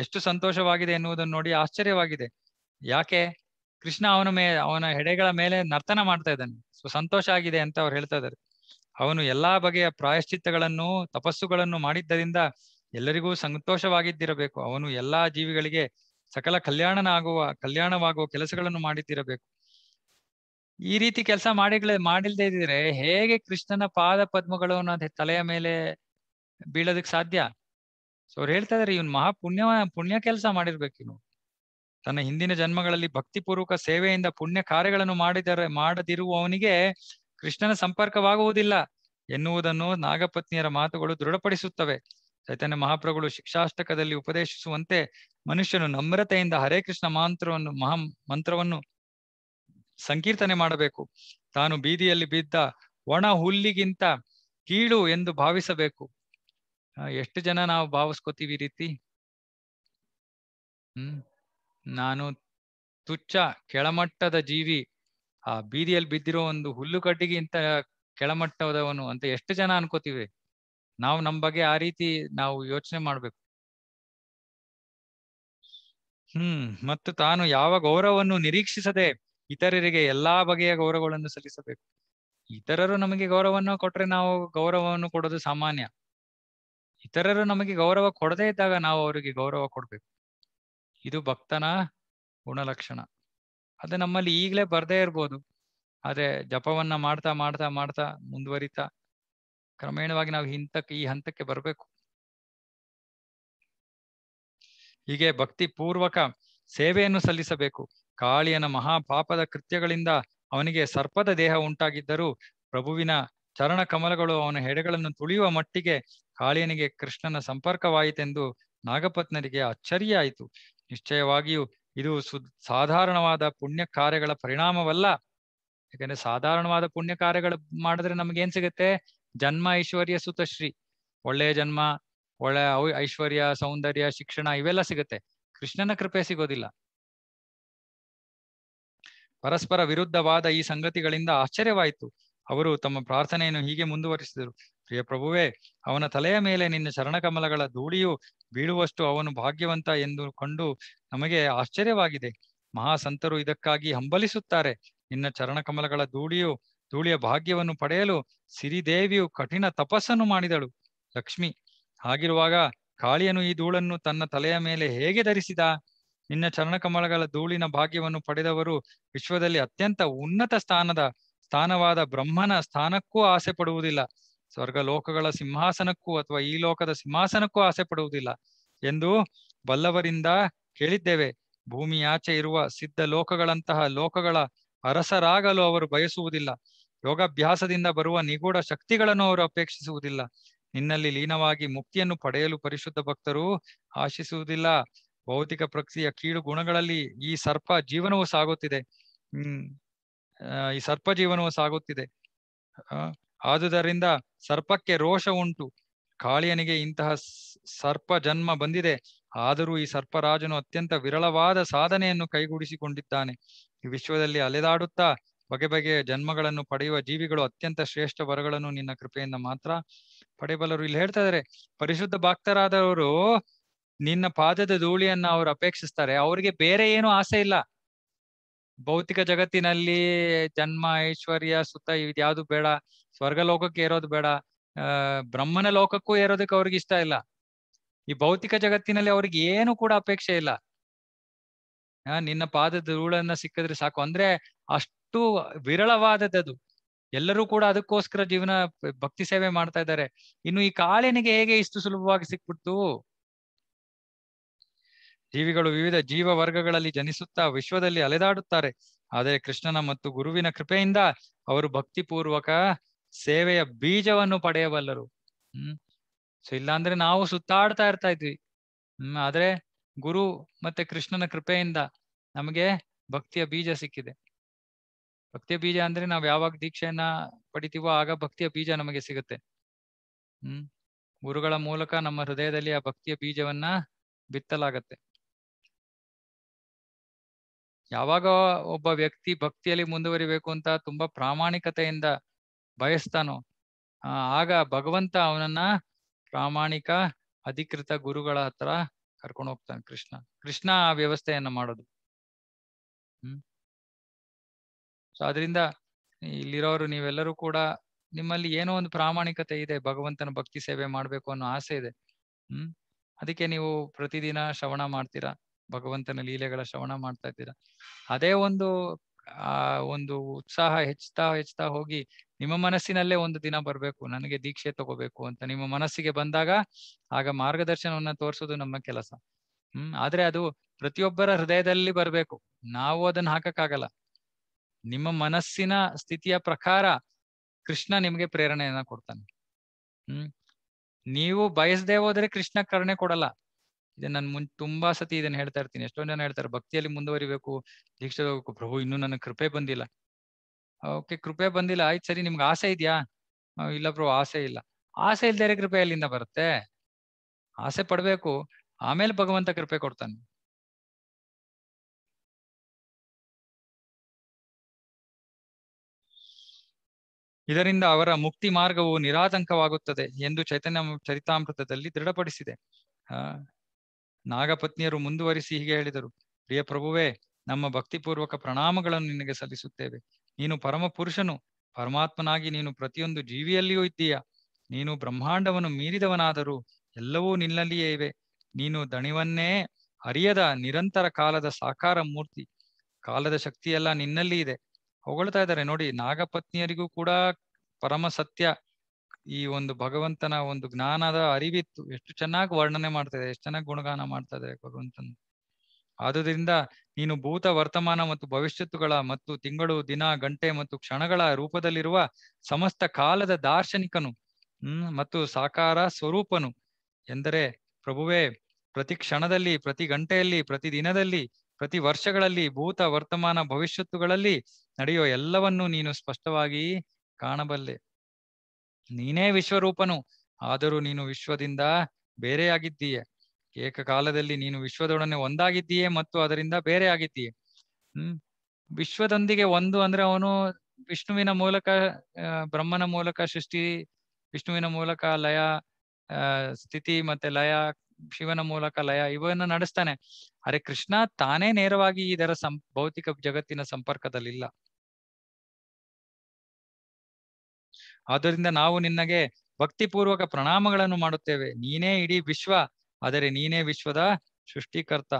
ಎಷ್ಟು ಸಂತೋಷವಾಗಿದೆ ಎನ್ನುವುದನ್ನು ನೋಡಿ ಆಶ್ಚರ್ಯವಾಗಿದೆ ಯಾಕೆ ಕೃಷ್ಣ ಅವನ ಮೇ ಅವನ ಹೆಡೆಗಳ ಮೇಲೆ ನರ್ತನ ಮಾಡ್ತಾ ಇದ್ದಾನೆ ಸೊ ಸಂತೋಷ ಆಗಿದೆ ಅಂತ ಅವ್ರು ಹೇಳ್ತಾ ಇದ್ದಾರೆ ಅವನು ಎಲ್ಲಾ ಬಗೆಯ ಪ್ರಾಯಶ್ಚಿತ್ತಗಳನ್ನು ತಪಸ್ಸುಗಳನ್ನು ಮಾಡಿದ್ದರಿಂದ ಎಲ್ಲರಿಗೂ ಸಂತೋಷವಾಗಿದ್ದಿರಬೇಕು ಅವನು ಎಲ್ಲಾ ಜೀವಿಗಳಿಗೆ ಸಕಲ ಕಲ್ಯಾಣನಾಗುವ ಕಲ್ಯಾಣವಾಗುವ ಕೆಲಸಗಳನ್ನು ಮಾಡಿದ್ದಿರಬೇಕು ಈ ರೀತಿ ಕೆಲಸ ಮಾಡಿ ಮಾಡಿಲ್ದೆ ಇದ್ರೆ ಹೇಗೆ ಕೃಷ್ಣನ ಪಾದ ಪದ್ಮಗಳು ತಲೆಯ ಮೇಲೆ ಬೀಳೋದಕ್ ಸಾಧ್ಯ ಸೊ ಅವ್ರು ಹೇಳ್ತಾ ಇದಾರೆ ಇವನ್ ಮಹಾ ಪುಣ್ಯ ಪುಣ್ಯ ಕೆಲಸ ಇವನು ತನ್ನ ಹಿಂದಿನ ಜನ್ಮಗಳಲ್ಲಿ ಭಕ್ತಿಪೂರ್ವಕ ಸೇವೆಯಿಂದ ಪುಣ್ಯ ಕಾರ್ಯಗಳನ್ನು ಮಾಡಿದರೆ ಮಾಡದಿರುವವನಿಗೆ ಕೃಷ್ಣನ ಸಂಪರ್ಕವಾಗುವುದಿಲ್ಲ ಎನ್ನುವುದನ್ನು ನಾಗಪತ್ನಿಯರ ಮಾತುಗಳು ದೃಢಪಡಿಸುತ್ತವೆ ಚೈತನ್ಯ ಮಹಾಪ್ರಭುಗಳು ಶಿಕ್ಷಾಷ್ಟಕದಲ್ಲಿ ಉಪದೇಶಿಸುವಂತೆ ಮನುಷ್ಯನು ನಮ್ರತೆಯಿಂದ ಹರೇ ಕೃಷ್ಣ ಮಂತ್ರವನ್ನು ಮಹಾ ಮಂತ್ರವನ್ನು ಸಂಕೀರ್ತನೆ ಮಾಡಬೇಕು ತಾನು ಬೀದಿಯಲ್ಲಿ ಬಿದ್ದ ಒಣ ಹುಲ್ಲಿಗಿಂತ ಕೀಳು ಎಂದು ಭಾವಿಸಬೇಕು ಎಷ್ಟು ಜನ ನಾವು ಭಾವಿಸ್ಕೋತೀವಿ ಈ ರೀತಿ ಹ್ಮ್ ನಾನು ತುಚ್ಛ ಕೆಳಮಟ್ಟದ ಜೀವಿ ಆ ಬೀದಿಯಲ್ಲಿ ಬಿದ್ದಿರೋ ಒಂದು ಹುಲ್ಲು ಕೆಳಮಟ್ಟದವನು ಅಂತ ಎಷ್ಟು ಜನ ಅನ್ಕೋತೀವಿ ನಾವು ನಮ್ ಬಗ್ಗೆ ಆ ರೀತಿ ನಾವು ಯೋಚನೆ ಮಾಡ್ಬೇಕು ಹ್ಮ್ ಮತ್ತು ತಾನು ಯಾವ ಗೌರವವನ್ನು ನಿರೀಕ್ಷಿಸದೆ ಇತರರಿಗೆ ಎಲ್ಲಾ ಬಗೆಯ ಗೌರವಗಳನ್ನು ಸಲ್ಲಿಸಬೇಕು ಇತರರು ನಮಗೆ ಗೌರವವನ್ನು ಕೊಟ್ರೆ ನಾವು ಗೌರವವನ್ನು ಕೊಡೋದು ಸಾಮಾನ್ಯ ಇತರರು ನಮಗೆ ಗೌರವ ಕೊಡದೇ ಇದ್ದಾಗ ನಾವು ಅವರಿಗೆ ಗೌರವ ಕೊಡ್ಬೇಕು ಇದು ಭಕ್ತನ ಗುಣಲಕ್ಷಣ ಅದು ನಮ್ಮಲ್ಲಿ ಈಗಲೇ ಬರ್ದೇ ಇರ್ಬೋದು ಆದ್ರೆ ಜಪವನ್ನ ಮಾಡ್ತಾ ಮಾಡ್ತಾ ಮಾಡ್ತಾ ಮುಂದುವರಿತಾ ಕ್ರಮೇಣವಾಗಿ ನಾವು ಹಿಂತಕ್ಕೆ ಈ ಹಂತಕ್ಕೆ ಬರಬೇಕು ಹೀಗೆ ಭಕ್ತಿ ಪೂರ್ವಕ ಸೇವೆಯನ್ನು ಸಲ್ಲಿಸಬೇಕು ಕಾಳಿಯನ ಮಹಾಪಾಪದ ಕೃತ್ಯಗಳಿಂದ ಅವನಿಗೆ ಸರ್ಪದ ದೇಹ ಉಂಟಾಗಿದ್ದರೂ ಪ್ರಭುವಿನ ಚರಣ ಕಮಲಗಳು ಅವನ ಹೆಡೆಗಳನ್ನು ತುಳಿಯುವ ಮಟ್ಟಿಗೆ ಕಾಳಿಯನಿಗೆ ಕೃಷ್ಣನ ಸಂಪರ್ಕವಾಯಿತೆಂದು ನಾಗಪತ್ನರಿಗೆ ಆಯಿತು ನಿಶ್ಚಯವಾಗಿಯೂ ಇದು ಸು ಸಾಧಾರಣವಾದ ಪುಣ್ಯ ಕಾರ್ಯಗಳ ಪರಿಣಾಮವಲ್ಲ ಯಾಕಂದ್ರೆ ಸಾಧಾರಣವಾದ ಪುಣ್ಯ ಕಾರ್ಯಗಳು ಮಾಡಿದ್ರೆ ನಮಗೇನ್ ಸಿಗುತ್ತೆ ಜನ್ಮ ಐಶ್ವರ್ಯ ಸುತಶ್ರೀ ಒಳ್ಳೆಯ ಜನ್ಮ ಒಳ್ಳೆಯ ಐಶ್ವರ್ಯ ಸೌಂದರ್ಯ ಶಿಕ್ಷಣ ಇವೆಲ್ಲ ಸಿಗುತ್ತೆ ಕೃಷ್ಣನ ಕೃಪೆ ಸಿಗೋದಿಲ್ಲ ಪರಸ್ಪರ ವಿರುದ್ಧವಾದ ಈ ಸಂಗತಿಗಳಿಂದ ಆಶ್ಚರ್ಯವಾಯಿತು ಅವರು ತಮ್ಮ ಪ್ರಾರ್ಥನೆಯನ್ನು ಹೀಗೆ ಮುಂದುವರಿಸಿದರು ಪ್ರಿಯ ಪ್ರಭುವೇ ಅವನ ತಲೆಯ ಮೇಲೆ ನಿನ್ನ ಚರಣಕಮಲಗಳ ಧೂಳಿಯು ಬೀಳುವಷ್ಟು ಅವನು ಭಾಗ್ಯವಂತ ಎಂದು ಕಂಡು ನಮಗೆ ಆಶ್ಚರ್ಯವಾಗಿದೆ ಮಹಾಸಂತರು ಇದಕ್ಕಾಗಿ ಹಂಬಲಿಸುತ್ತಾರೆ ನಿನ್ನ ಚರಣಕಮಲಗಳ ಧೂಳಿಯು ಧೂಳಿಯ ಭಾಗ್ಯವನ್ನು ಪಡೆಯಲು ಸಿರಿದೇವಿಯು ಕಠಿಣ ತಪಸ್ಸನ್ನು ಮಾಡಿದಳು ಲಕ್ಷ್ಮಿ ಹಾಗಿರುವಾಗ ಕಾಳಿಯನು ಈ ಧೂಳನ್ನು ತನ್ನ ತಲೆಯ ಮೇಲೆ ಹೇಗೆ ಧರಿಸಿದ ನಿನ್ನ ಚರಣಕಮಲಗಳ ಧೂಳಿನ ಭಾಗ್ಯವನ್ನು ಪಡೆದವರು ವಿಶ್ವದಲ್ಲಿ ಅತ್ಯಂತ ಉನ್ನತ ಸ್ಥಾನದ ಸ್ಥಾನವಾದ ಬ್ರಹ್ಮನ ಸ್ಥಾನಕ್ಕೂ ಆಸೆ ಪಡುವುದಿಲ್ಲ ಸ್ವರ್ಗ ಲೋಕಗಳ ಸಿಂಹಾಸನಕ್ಕೂ ಅಥವಾ ಈ ಲೋಕದ ಸಿಂಹಾಸನಕ್ಕೂ ಆಸೆ ಪಡುವುದಿಲ್ಲ ಎಂದು ಬಲ್ಲವರಿಂದ ಕೇಳಿದ್ದೇವೆ ಭೂಮಿಯಾಚೆ ಇರುವ ಸಿದ್ಧ ಲೋಕಗಳಂತಹ ಲೋಕಗಳ ಅರಸರಾಗಲು ಅವರು ಬಯಸುವುದಿಲ್ಲ ಯೋಗಾಭ್ಯಾಸದಿಂದ ಬರುವ ನಿಗೂಢ ಶಕ್ತಿಗಳನ್ನು ಅವರು ಅಪೇಕ್ಷಿಸುವುದಿಲ್ಲ ನಿನ್ನಲ್ಲಿ ಲೀನವಾಗಿ ಮುಕ್ತಿಯನ್ನು ಪಡೆಯಲು ಪರಿಶುದ್ಧ ಭಕ್ತರು ಆಶಿಸುವುದಿಲ್ಲ ಭೌತಿಕ ಪ್ರಕೃತಿಯ ಕೀಳು ಗುಣಗಳಲ್ಲಿ ಈ ಸರ್ಪ ಜೀವನವೂ ಸಾಗುತ್ತಿದೆ ಹ್ಮ್ ಈ ಸರ್ಪ ಜೀವನವೂ ಸಾಗುತ್ತಿದೆ ಆದುದರಿಂದ ಸರ್ಪಕ್ಕೆ ರೋಷ ಉಂಟು ಕಾಳಿಯನಿಗೆ ಇಂತಹ ಸರ್ಪ ಜನ್ಮ ಬಂದಿದೆ ಆದರೂ ಈ ಸರ್ಪರಾಜನು ಅತ್ಯಂತ ವಿರಳವಾದ ಸಾಧನೆಯನ್ನು ಕೈಗೂಡಿಸಿಕೊಂಡಿದ್ದಾನೆ ಈ ವಿಶ್ವದಲ್ಲಿ ಅಲೆದಾಡುತ್ತಾ ಬಗೆ ಬಗೆಯ ಜನ್ಮಗಳನ್ನು ಪಡೆಯುವ ಜೀವಿಗಳು ಅತ್ಯಂತ ಶ್ರೇಷ್ಠ ವರಗಳನ್ನು ನಿನ್ನ ಕೃಪೆಯಿಂದ ಮಾತ್ರ ಪಡೆಯಬಲ್ಲರು ಇಲ್ಲಿ ಹೇಳ್ತಾ ಇದಾರೆ ಪರಿಶುದ್ಧ ಭಕ್ತರಾದವರು ನಿನ್ನ ಪಾದದ ಧೂಳಿಯನ್ನ ಅವ್ರು ಅಪೇಕ್ಷಿಸ್ತಾರೆ ಅವ್ರಿಗೆ ಬೇರೆ ಏನು ಆಸೆ ಇಲ್ಲ ಭೌತಿಕ ಜಗತ್ತಿನಲ್ಲಿ ಜನ್ಮ ಐಶ್ವರ್ಯ ಸುತ್ತ ಇದ್ಯಾವುದು ಬೇಡ ಸ್ವರ್ಗ ಲೋಕಕ್ಕೆ ಏರೋದು ಬೇಡ ಬ್ರಹ್ಮನ ಲೋಕಕ್ಕೂ ಏರೋದಕ್ಕೆ ಅವ್ರಿಗೆ ಇಷ್ಟ ಇಲ್ಲ ಈ ಭೌತಿಕ ಜಗತ್ತಿನಲ್ಲಿ ಅವ್ರಿಗೆ ಏನು ಕೂಡ ಅಪೇಕ್ಷೆ ಇಲ್ಲ ನಿನ್ನ ಪಾದದ ಧೂಳನ್ನ ಸಿಕ್ಕಿದ್ರೆ ಸಾಕು ಅಂದ್ರೆ ಅಷ್ಟು ವಿರಳವಾದದ್ದು ಎಲ್ಲರೂ ಕೂಡ ಅದಕ್ಕೋಸ್ಕರ ಜೀವನ ಭಕ್ತಿ ಸೇವೆ ಮಾಡ್ತಾ ಇದ್ದಾರೆ ಇನ್ನು ಈ ಕಾಳಿನಿಗೆ ಹೇಗೆ ಇಷ್ಟು ಸುಲಭವಾಗಿ ಸಿಕ್ಬಿಡ್ತು ಜೀವಿಗಳು ವಿವಿಧ ಜೀವ ವರ್ಗಗಳಲ್ಲಿ ಜನಿಸುತ್ತಾ ವಿಶ್ವದಲ್ಲಿ ಅಲೆದಾಡುತ್ತಾರೆ ಆದರೆ ಕೃಷ್ಣನ ಮತ್ತು ಗುರುವಿನ ಕೃಪೆಯಿಂದ ಅವರು ಭಕ್ತಿಪೂರ್ವಕ ಸೇವೆಯ ಬೀಜವನ್ನು ಪಡೆಯಬಲ್ಲರು ಹ್ಮ್ ಸೊ ಇಲ್ಲಾಂದ್ರೆ ನಾವು ಸುತ್ತಾಡ್ತಾ ಇರ್ತಾ ಇದ್ವಿ ಹ್ಮ್ ಆದ್ರೆ ಗುರು ಮತ್ತೆ ಕೃಷ್ಣನ ಕೃಪೆಯಿಂದ ನಮಗೆ ಭಕ್ತಿಯ ಬೀಜ ಸಿಕ್ಕಿದೆ ಭಕ್ತಿಯ ಬೀಜ ಅಂದ್ರೆ ನಾವ್ ಯಾವಾಗ ದೀಕ್ಷೆಯನ್ನ ಪಡಿತೀವೋ ಆಗ ಭಕ್ತಿಯ ಬೀಜ ನಮಗೆ ಸಿಗುತ್ತೆ ಹ್ಮ್ ಗುರುಗಳ ಮೂಲಕ ನಮ್ಮ ಹೃದಯದಲ್ಲಿ ಆ ಭಕ್ತಿಯ ಬೀಜವನ್ನ ಬಿತ್ತಲಾಗತ್ತೆ ಯಾವಾಗ ಒಬ್ಬ ವ್ಯಕ್ತಿ ಭಕ್ತಿಯಲ್ಲಿ ಮುಂದುವರಿಬೇಕು ಅಂತ ತುಂಬಾ ಪ್ರಾಮಾಣಿಕತೆಯಿಂದ ಬಯಸ್ತಾನೋ ಆಗ ಭಗವಂತ ಅವನನ್ನ ಪ್ರಾಮಾಣಿಕ ಅಧಿಕೃತ ಗುರುಗಳ ಹತ್ರ ಕರ್ಕೊಂಡು ಹೋಗ್ತಾನೆ ಕೃಷ್ಣ ಕೃಷ್ಣ ಆ ವ್ಯವಸ್ಥೆಯನ್ನ ಮಾಡೋದು ಹ್ಮ್ ಸೊ ಅದರಿಂದ ಇಲ್ಲಿರೋರು ನೀವೆಲ್ಲರೂ ಕೂಡ ನಿಮ್ಮಲ್ಲಿ ಏನೋ ಒಂದು ಪ್ರಾಮಾಣಿಕತೆ ಇದೆ ಭಗವಂತನ ಭಕ್ತಿ ಸೇವೆ ಮಾಡ್ಬೇಕು ಅನ್ನೋ ಆಸೆ ಇದೆ ಹ್ಮ್ ಅದಕ್ಕೆ ನೀವು ಪ್ರತಿದಿನ ಶ್ರವಣ ಮಾಡ್ತೀರಾ ಭಗವಂತನ ಲೀಲೆಗಳ ಶ್ರವಣ ಮಾಡ್ತಾ ಇದ್ದೀರಾ ಅದೇ ಒಂದು ಆ ಒಂದು ಉತ್ಸಾಹ ಹೆಚ್ಚುತ್ತಾ ಹೆಚ್ಚುತ್ತಾ ಹೋಗಿ ನಿಮ್ಮ ಮನಸ್ಸಿನಲ್ಲೇ ಒಂದು ದಿನ ಬರ್ಬೇಕು ನನಗೆ ದೀಕ್ಷೆ ತಗೋಬೇಕು ಅಂತ ನಿಮ್ಮ ಮನಸ್ಸಿಗೆ ಬಂದಾಗ ಆಗ ಮಾರ್ಗದರ್ಶನವನ್ನ ತೋರಿಸೋದು ನಮ್ಮ ಕೆಲಸ ಹ್ಮ್ ಆದ್ರೆ ಅದು ಪ್ರತಿಯೊಬ್ಬರ ಹೃದಯದಲ್ಲಿ ಬರ್ಬೇಕು ನಾವು ಅದನ್ನ ಹಾಕಕ್ಕಾಗಲ್ಲ ನಿಮ್ಮ ಮನಸ್ಸಿನ ಸ್ಥಿತಿಯ ಪ್ರಕಾರ ಕೃಷ್ಣ ನಿಮ್ಗೆ ಪ್ರೇರಣೆಯನ್ನ ಕೊಡ್ತಾನೆ ಹ್ಮ್ ನೀವು ಬಯಸದೆ ಹೋದ್ರೆ ಕೃಷ್ಣ ಕರುಣೆ ಕೊಡಲ್ಲ ಇದನ್ನ ನಾನು ಮುಂಚೆ ತುಂಬಾ ಸತಿ ಇದನ್ನ ಹೇಳ್ತಾ ಇರ್ತೀನಿ ಎಷ್ಟೊಂದ್ ಜನ ಹೇಳ್ತಾರೆ ಭಕ್ತಿಯಲ್ಲಿ ಮುಂದುವರಿಬೇಕು ದೀಕ್ಷೆ ಹೋಗ್ಬೇಕು ಪ್ರಭು ಇನ್ನೂ ನನಗೆ ಕೃಪೆ ಬಂದಿಲ್ಲ ಓಕೆ ಕೃಪೆ ಬಂದಿಲ್ಲ ಆಯ್ತು ಸರಿ ನಿಮ್ಗೆ ಆಸೆ ಇದೆಯಾ ಇಲ್ಲ ಪ್ರಭು ಆಸೆ ಇಲ್ಲ ಆಸೆ ಇಲ್ದೇ ಕೃಪೆ ಅಲ್ಲಿಂದ ಬರುತ್ತೆ ಆಸೆ ಪಡ್ಬೇಕು ಆಮೇಲೆ ಭಗವಂತ ಕೃಪೆ ಕೊಡ್ತಾನೆ ಇದರಿಂದ ಅವರ ಮುಕ್ತಿ ಮಾರ್ಗವು ನಿರಾತಂಕವಾಗುತ್ತದೆ ಎಂದು ಚೈತನ್ಯ ಚರಿತಾಮೃತದಲ್ಲಿ ದೃಢಪಡಿಸಿದೆ ನಾಗಪತ್ನಿಯರು ಮುಂದುವರಿಸಿ ಹೀಗೆ ಹೇಳಿದರು ಪ್ರಿಯ ಪ್ರಭುವೇ ನಮ್ಮ ಭಕ್ತಿಪೂರ್ವಕ ಪ್ರಣಾಮಗಳನ್ನು ನಿನಗೆ ಸಲ್ಲಿಸುತ್ತೇವೆ ನೀನು ಪರಮ ಪುರುಷನು ಪರಮಾತ್ಮನಾಗಿ ನೀನು ಪ್ರತಿಯೊಂದು ಜೀವಿಯಲ್ಲಿಯೂ ಇದ್ದೀಯ ನೀನು ಬ್ರಹ್ಮಾಂಡವನ್ನು ಮೀರಿದವನಾದರೂ ಎಲ್ಲವೂ ನಿನ್ನಲ್ಲಿಯೇ ಇವೆ ನೀನು ದಣಿವನ್ನೇ ಅರಿಯದ ನಿರಂತರ ಕಾಲದ ಸಾಕಾರ ಮೂರ್ತಿ ಕಾಲದ ಶಕ್ತಿಯೆಲ್ಲ ನಿನ್ನಲ್ಲಿ ಇದೆ ಹೊಗಳ್ತಾ ಇದ್ದಾರೆ ನೋಡಿ ನಾಗಪತ್ನಿಯರಿಗೂ ಕೂಡ ಪರಮ ಸತ್ಯ ಈ ಒಂದು ಭಗವಂತನ ಒಂದು ಜ್ಞಾನದ ಅರಿವಿತ್ತು ಎಷ್ಟು ಚೆನ್ನಾಗಿ ವರ್ಣನೆ ಇದೆ ಎಷ್ಟು ಚೆನ್ನಾಗಿ ಗುಣಗಾನ ಮಾಡ್ತದೆ ಭಗವಂತನ ಆದುದರಿಂದ ನೀನು ಭೂತ ವರ್ತಮಾನ ಮತ್ತು ಭವಿಷ್ಯತ್ತುಗಳ ಮತ್ತು ತಿಂಗಳು ದಿನ ಗಂಟೆ ಮತ್ತು ಕ್ಷಣಗಳ ರೂಪದಲ್ಲಿರುವ ಸಮಸ್ತ ಕಾಲದ ದಾರ್ಶನಿಕನು ಹ್ಮ್ ಮತ್ತು ಸಾಕಾರ ಸ್ವರೂಪನು ಎಂದರೆ ಪ್ರಭುವೇ ಪ್ರತಿ ಕ್ಷಣದಲ್ಲಿ ಪ್ರತಿ ಗಂಟೆಯಲ್ಲಿ ಪ್ರತಿ ದಿನದಲ್ಲಿ ಪ್ರತಿ ವರ್ಷಗಳಲ್ಲಿ ಭೂತ ವರ್ತಮಾನ ಭವಿಷ್ಯತ್ತುಗಳಲ್ಲಿ ನಡೆಯುವ ಎಲ್ಲವನ್ನೂ ನೀನು ಸ್ಪಷ್ಟವಾಗಿ ಕಾಣಬಲ್ಲೆ ನೀನೇ ವಿಶ್ವರೂಪನು ಆದರೂ ನೀನು ವಿಶ್ವದಿಂದ ಬೇರೆಯಾಗಿದ್ದೀಯೆ ಏಕಕಾಲದಲ್ಲಿ ನೀನು ವಿಶ್ವದೊಡನೆ ಒಂದಾಗಿದ್ದೀಯೇ ಮತ್ತು ಅದರಿಂದ ಬೇರೆ ಆಗಿದ್ದೀಯೆ ಹ್ಮ್ ವಿಶ್ವದೊಂದಿಗೆ ಒಂದು ಅಂದ್ರೆ ಅವನು ವಿಷ್ಣುವಿನ ಮೂಲಕ ಬ್ರಹ್ಮನ ಮೂಲಕ ಸೃಷ್ಟಿ ವಿಷ್ಣುವಿನ ಮೂಲಕ ಲಯ ಸ್ಥಿತಿ ಮತ್ತೆ ಲಯ ಶಿವನ ಮೂಲಕ ಲಯ ಇವನ್ನ ನಡೆಸ್ತಾನೆ ಅರೆ ಕೃಷ್ಣ ತಾನೇ ನೇರವಾಗಿ ಇದರ ಸಂ ಭೌತಿಕ ಜಗತ್ತಿನ ಸಂಪರ್ಕದಲ್ಲಿಲ್ಲ ಆದ್ದರಿಂದ ನಾವು ನಿನ್ನಗೆ ಭಕ್ತಿಪೂರ್ವಕ ಪ್ರಣಾಮಗಳನ್ನು ಮಾಡುತ್ತೇವೆ ನೀನೇ ಇಡೀ ವಿಶ್ವ ಆದರೆ ನೀನೇ ವಿಶ್ವದ ಸೃಷ್ಟಿಕರ್ತ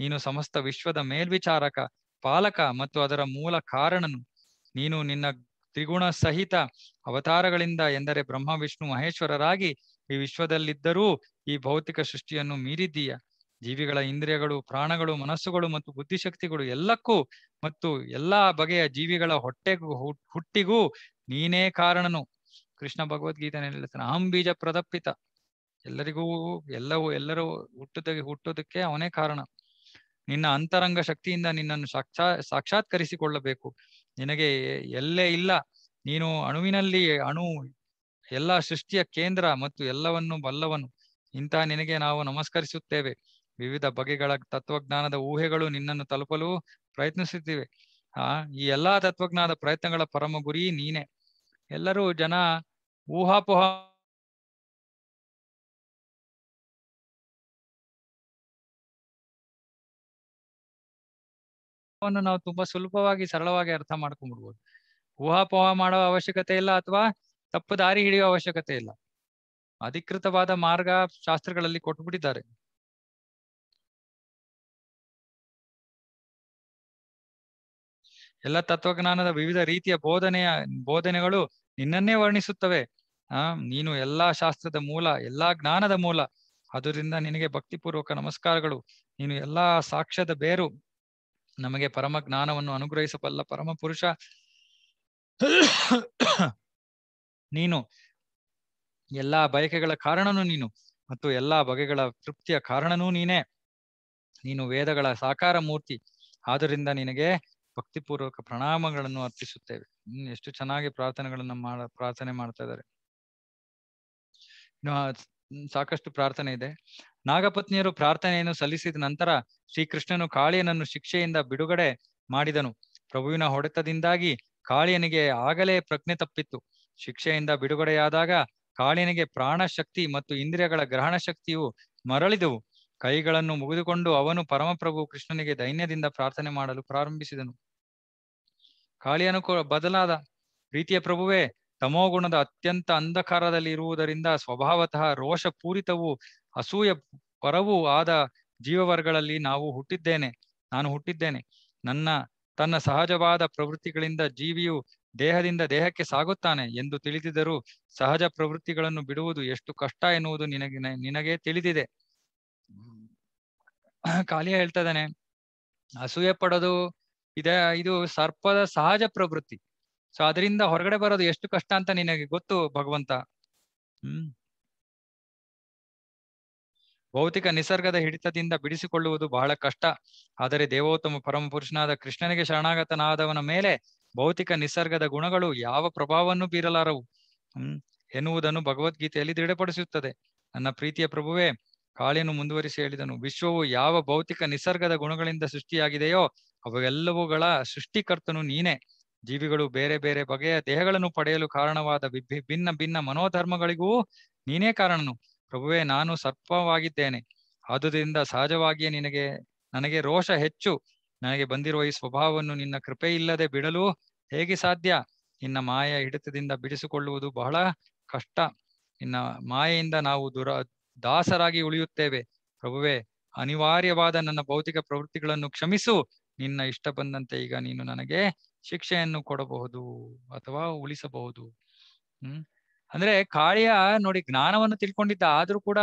ನೀನು ಸಮಸ್ತ ವಿಶ್ವದ ಮೇಲ್ವಿಚಾರಕ ಪಾಲಕ ಮತ್ತು ಅದರ ಮೂಲ ಕಾರಣನು ನೀನು ನಿನ್ನ ತ್ರಿಗುಣ ಸಹಿತ ಅವತಾರಗಳಿಂದ ಎಂದರೆ ಬ್ರಹ್ಮ ವಿಷ್ಣು ಮಹೇಶ್ವರರಾಗಿ ಈ ವಿಶ್ವದಲ್ಲಿದ್ದರೂ ಈ ಭೌತಿಕ ಸೃಷ್ಟಿಯನ್ನು ಮೀರಿದ್ದೀಯ ಜೀವಿಗಳ ಇಂದ್ರಿಯಗಳು ಪ್ರಾಣಗಳು ಮನಸ್ಸುಗಳು ಮತ್ತು ಬುದ್ಧಿಶಕ್ತಿಗಳು ಎಲ್ಲಕ್ಕೂ ಮತ್ತು ಎಲ್ಲಾ ಬಗೆಯ ಜೀವಿಗಳ ಹೊಟ್ಟೆಗೂ ಹುಟ್ಟಿಗೂ ನೀನೇ ಕಾರಣನು ಕೃಷ್ಣ ಭಗವದ್ಗೀತೆ ಹೇಳ್ತಾನೆ ಅಹಂ ಬೀಜ ಪ್ರದಪ್ಪಿತ ಎಲ್ಲರಿಗೂ ಎಲ್ಲವೂ ಎಲ್ಲರೂ ಹುಟ್ಟುದ ಹುಟ್ಟೋದಕ್ಕೆ ಅವನೇ ಕಾರಣ ನಿನ್ನ ಅಂತರಂಗ ಶಕ್ತಿಯಿಂದ ನಿನ್ನನ್ನು ಸಾಕ್ಷಾ ಸಾಕ್ಷಾತ್ಕರಿಸಿಕೊಳ್ಳಬೇಕು ನಿನಗೆ ಎಲ್ಲೇ ಇಲ್ಲ ನೀನು ಅಣುವಿನಲ್ಲಿ ಅಣು ಎಲ್ಲ ಸೃಷ್ಟಿಯ ಕೇಂದ್ರ ಮತ್ತು ಎಲ್ಲವನ್ನು ಬಲ್ಲವನು ಇಂತಹ ನಿನಗೆ ನಾವು ನಮಸ್ಕರಿಸುತ್ತೇವೆ ವಿವಿಧ ಬಗೆಗಳ ತತ್ವಜ್ಞಾನದ ಊಹೆಗಳು ನಿನ್ನನ್ನು ತಲುಪಲು ಪ್ರಯತ್ನಿಸುತ್ತಿವೆ ಆ ಈ ಎಲ್ಲಾ ತತ್ವಜ್ಞಾನದ ಪ್ರಯತ್ನಗಳ ಪರಮ ಗುರಿ ನೀನೆ ಎಲ್ಲರೂ ಜನ ಊಹಾಪೋಹ ನಾವು ತುಂಬಾ ಸುಲಭವಾಗಿ ಸರಳವಾಗಿ ಅರ್ಥ ಮಾಡ್ಕೊಂಡ್ಬಿಡ್ಬೋದು ಊಹಾಪೋಹ ಮಾಡುವ ಅವಶ್ಯಕತೆ ಇಲ್ಲ ಅಥವಾ ತಪ್ಪು ದಾರಿ ಹಿಡಿಯುವ ಅವಶ್ಯಕತೆ ಇಲ್ಲ ಅಧಿಕೃತವಾದ ಮಾರ್ಗ ಶಾಸ್ತ್ರಗಳಲ್ಲಿ ಕೊಟ್ಟು ಬಿಟ್ಟಿದ್ದಾರೆ ಎಲ್ಲ ತತ್ವಜ್ಞಾನದ ವಿವಿಧ ರೀತಿಯ ಬೋಧನೆಯ ಬೋಧನೆಗಳು ನಿನ್ನನ್ನೇ ವರ್ಣಿಸುತ್ತವೆ ಆ ನೀನು ಎಲ್ಲಾ ಶಾಸ್ತ್ರದ ಮೂಲ ಎಲ್ಲಾ ಜ್ಞಾನದ ಮೂಲ ಅದರಿಂದ ನಿನಗೆ ಭಕ್ತಿಪೂರ್ವಕ ನಮಸ್ಕಾರಗಳು ನೀನು ಎಲ್ಲಾ ಸಾಕ್ಷ್ಯದ ಬೇರು ನಮಗೆ ಪರಮ ಜ್ಞಾನವನ್ನು ಅನುಗ್ರಹಿಸಬಲ್ಲ ಪರಮ ಪುರುಷ ನೀನು ಎಲ್ಲಾ ಬಯಕೆಗಳ ಕಾರಣನೂ ನೀನು ಮತ್ತು ಎಲ್ಲಾ ಬಗೆಗಳ ತೃಪ್ತಿಯ ಕಾರಣನೂ ನೀನೇ ನೀನು ವೇದಗಳ ಸಾಕಾರ ಮೂರ್ತಿ ಆದ್ದರಿಂದ ನಿನಗೆ ಭಕ್ತಿಪೂರ್ವಕ ಪ್ರಣಾಮಗಳನ್ನು ಅರ್ಪಿಸುತ್ತೇವೆ ಹ್ಮ್ ಎಷ್ಟು ಚೆನ್ನಾಗಿ ಪ್ರಾರ್ಥನೆಗಳನ್ನು ಮಾಡ ಪ್ರಾರ್ಥನೆ ಮಾಡ್ತಾ ಇದ್ದಾರೆ ಸಾಕಷ್ಟು ಪ್ರಾರ್ಥನೆ ಇದೆ ನಾಗಪತ್ನಿಯರು ಪ್ರಾರ್ಥನೆಯನ್ನು ಸಲ್ಲಿಸಿದ ನಂತರ ಶ್ರೀಕೃಷ್ಣನು ಕಾಳಿಯನನ್ನು ಶಿಕ್ಷೆಯಿಂದ ಬಿಡುಗಡೆ ಮಾಡಿದನು ಪ್ರಭುವಿನ ಹೊಡೆತದಿಂದಾಗಿ ಕಾಳಿಯನಿಗೆ ಆಗಲೇ ಪ್ರಜ್ಞೆ ತಪ್ಪಿತ್ತು ಶಿಕ್ಷೆಯಿಂದ ಬಿಡುಗಡೆಯಾದಾಗ ಕಾಳಿಯನಿಗೆ ಪ್ರಾಣ ಶಕ್ತಿ ಮತ್ತು ಇಂದ್ರಿಯಗಳ ಗ್ರಹಣ ಶಕ್ತಿಯು ಮರಳಿದವು ಕೈಗಳನ್ನು ಮುಗಿದುಕೊಂಡು ಅವನು ಪರಮಪ್ರಭು ಕೃಷ್ಣನಿಗೆ ದೈನ್ಯದಿಂದ ಪ್ರಾರ್ಥನೆ ಮಾಡಲು ಪ್ರಾರಂಭಿಸಿದನು ಕಾಳಿಯನುಕೂ ಬದಲಾದ ಪ್ರೀತಿಯ ಪ್ರಭುವೇ ತಮೋಗುಣದ ಅತ್ಯಂತ ಅಂಧಕಾರದಲ್ಲಿ ಇರುವುದರಿಂದ ಸ್ವಭಾವತಃ ರೋಷ ಪೂರಿತವೂ ಅಸೂಯ ಪರವೂ ಆದ ಜೀವವರ್ಗಗಳಲ್ಲಿ ನಾವು ಹುಟ್ಟಿದ್ದೇನೆ ನಾನು ಹುಟ್ಟಿದ್ದೇನೆ ನನ್ನ ತನ್ನ ಸಹಜವಾದ ಪ್ರವೃತ್ತಿಗಳಿಂದ ಜೀವಿಯು ದೇಹದಿಂದ ದೇಹಕ್ಕೆ ಸಾಗುತ್ತಾನೆ ಎಂದು ತಿಳಿದಿದ್ದರೂ ಸಹಜ ಪ್ರವೃತ್ತಿಗಳನ್ನು ಬಿಡುವುದು ಎಷ್ಟು ಕಷ್ಟ ಎನ್ನುವುದು ನಿನಗೆ ನಿನಗೆ ತಿಳಿದಿದೆ ಕಾಳಿಯ ಹೇಳ್ತಾ ಇದ್ದಾನೆ ಅಸೂಯೆ ಪಡೋದು ಇದ ಇದು ಸರ್ಪದ ಸಹಜ ಪ್ರವೃತ್ತಿ ಸೊ ಅದರಿಂದ ಹೊರಗಡೆ ಬರೋದು ಎಷ್ಟು ಕಷ್ಟ ಅಂತ ನಿನಗೆ ಗೊತ್ತು ಭಗವಂತ ಹ್ಮ್ ಭೌತಿಕ ನಿಸರ್ಗದ ಹಿಡಿತದಿಂದ ಬಿಡಿಸಿಕೊಳ್ಳುವುದು ಬಹಳ ಕಷ್ಟ ಆದರೆ ದೇವೋತ್ತಮ ಪುರುಷನಾದ ಕೃಷ್ಣನಿಗೆ ಶರಣಾಗತನಾದವನ ಮೇಲೆ ಭೌತಿಕ ನಿಸರ್ಗದ ಗುಣಗಳು ಯಾವ ಪ್ರಭಾವವನ್ನು ಬೀರಲಾರವು ಹ್ಮ್ ಎನ್ನುವುದನ್ನು ಭಗವದ್ಗೀತೆಯಲ್ಲಿ ದೃಢಪಡಿಸುತ್ತದೆ ನನ್ನ ಪ್ರೀತಿಯ ಪ್ರಭುವೇ ಕಾಳಿಯನ್ನು ಮುಂದುವರಿಸಿ ಹೇಳಿದನು ವಿಶ್ವವು ಯಾವ ಭೌತಿಕ ನಿಸರ್ಗದ ಗುಣಗಳಿಂದ ಸೃಷ್ಟಿಯಾಗಿದೆಯೋ ಅವೆಲ್ಲವುಗಳ ಸೃಷ್ಟಿಕರ್ತನು ನೀನೇ ಜೀವಿಗಳು ಬೇರೆ ಬೇರೆ ಬಗೆಯ ದೇಹಗಳನ್ನು ಪಡೆಯಲು ಕಾರಣವಾದ ಭಿನ್ನ ಭಿನ್ನ ಮನೋಧರ್ಮಗಳಿಗೂ ನೀನೇ ಕಾರಣನು ಪ್ರಭುವೇ ನಾನು ಸರ್ಪವಾಗಿದ್ದೇನೆ ಆದುದರಿಂದ ಸಹಜವಾಗಿಯೇ ನಿನಗೆ ನನಗೆ ರೋಷ ಹೆಚ್ಚು ನನಗೆ ಬಂದಿರುವ ಈ ಸ್ವಭಾವವನ್ನು ನಿನ್ನ ಕೃಪೆ ಇಲ್ಲದೆ ಬಿಡಲು ಹೇಗೆ ಸಾಧ್ಯ ನಿನ್ನ ಮಾಯ ಹಿಡಿತದಿಂದ ಬಿಡಿಸಿಕೊಳ್ಳುವುದು ಬಹಳ ಕಷ್ಟ ನಿನ್ನ ಮಾಯೆಯಿಂದ ನಾವು ದುರ ದಾಸರಾಗಿ ಉಳಿಯುತ್ತೇವೆ ಪ್ರಭುವೆ ಅನಿವಾರ್ಯವಾದ ನನ್ನ ಭೌತಿಕ ಪ್ರವೃತ್ತಿಗಳನ್ನು ಕ್ಷಮಿಸು ನಿನ್ನ ಇಷ್ಟ ಬಂದಂತೆ ಈಗ ನೀನು ನನಗೆ ಶಿಕ್ಷೆಯನ್ನು ಕೊಡಬಹುದು ಅಥವಾ ಉಳಿಸಬಹುದು ಹ್ಮ್ ಅಂದ್ರೆ ಕಾಳಿಯ ನೋಡಿ ಜ್ಞಾನವನ್ನು ತಿಳ್ಕೊಂಡಿದ್ದ ಆದ್ರೂ ಕೂಡ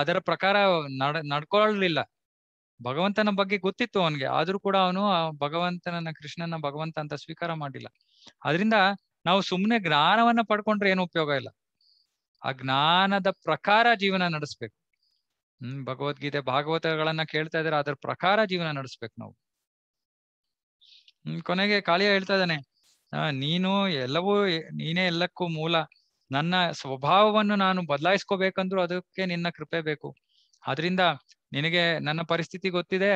ಅದರ ಪ್ರಕಾರ ನಡ ನಡ್ಕೊಳ್ಳಲಿಲ್ಲ ಭಗವಂತನ ಬಗ್ಗೆ ಗೊತ್ತಿತ್ತು ಅವನಿಗೆ ಆದ್ರೂ ಕೂಡ ಅವನು ಭಗವಂತನನ್ನ ಕೃಷ್ಣನ ಭಗವಂತ ಅಂತ ಸ್ವೀಕಾರ ಮಾಡಿಲ್ಲ ಅದರಿಂದ ನಾವು ಸುಮ್ಮನೆ ಜ್ಞಾನವನ್ನ ಪಡ್ಕೊಂಡ್ರೆ ಏನು ಉಪಯೋಗ ಇಲ್ಲ ಆ ಜ್ಞಾನದ ಪ್ರಕಾರ ಜೀವನ ನಡೆಸ್ಬೇಕು ಹ್ಮ್ ಭಗವದ್ಗೀತೆ ಭಾಗವತಗಳನ್ನ ಕೇಳ್ತಾ ಇದ್ರೆ ಅದರ ಪ್ರಕಾರ ಜೀವನ ನಡೆಸ್ಬೇಕು ನಾವು ಕೊನೆಗೆ ಕಾಳಿಯ ಹೇಳ್ತಾ ಇದ್ದಾನೆ ನೀನು ಎಲ್ಲವೂ ನೀನೇ ಎಲ್ಲಕ್ಕೂ ಮೂಲ ನನ್ನ ಸ್ವಭಾವವನ್ನು ನಾನು ಬದಲಾಯಿಸ್ಕೋಬೇಕಂದ್ರು ಅದಕ್ಕೆ ನಿನ್ನ ಕೃಪೆ ಬೇಕು ಆದ್ರಿಂದ ನಿನಗೆ ನನ್ನ ಪರಿಸ್ಥಿತಿ ಗೊತ್ತಿದೆ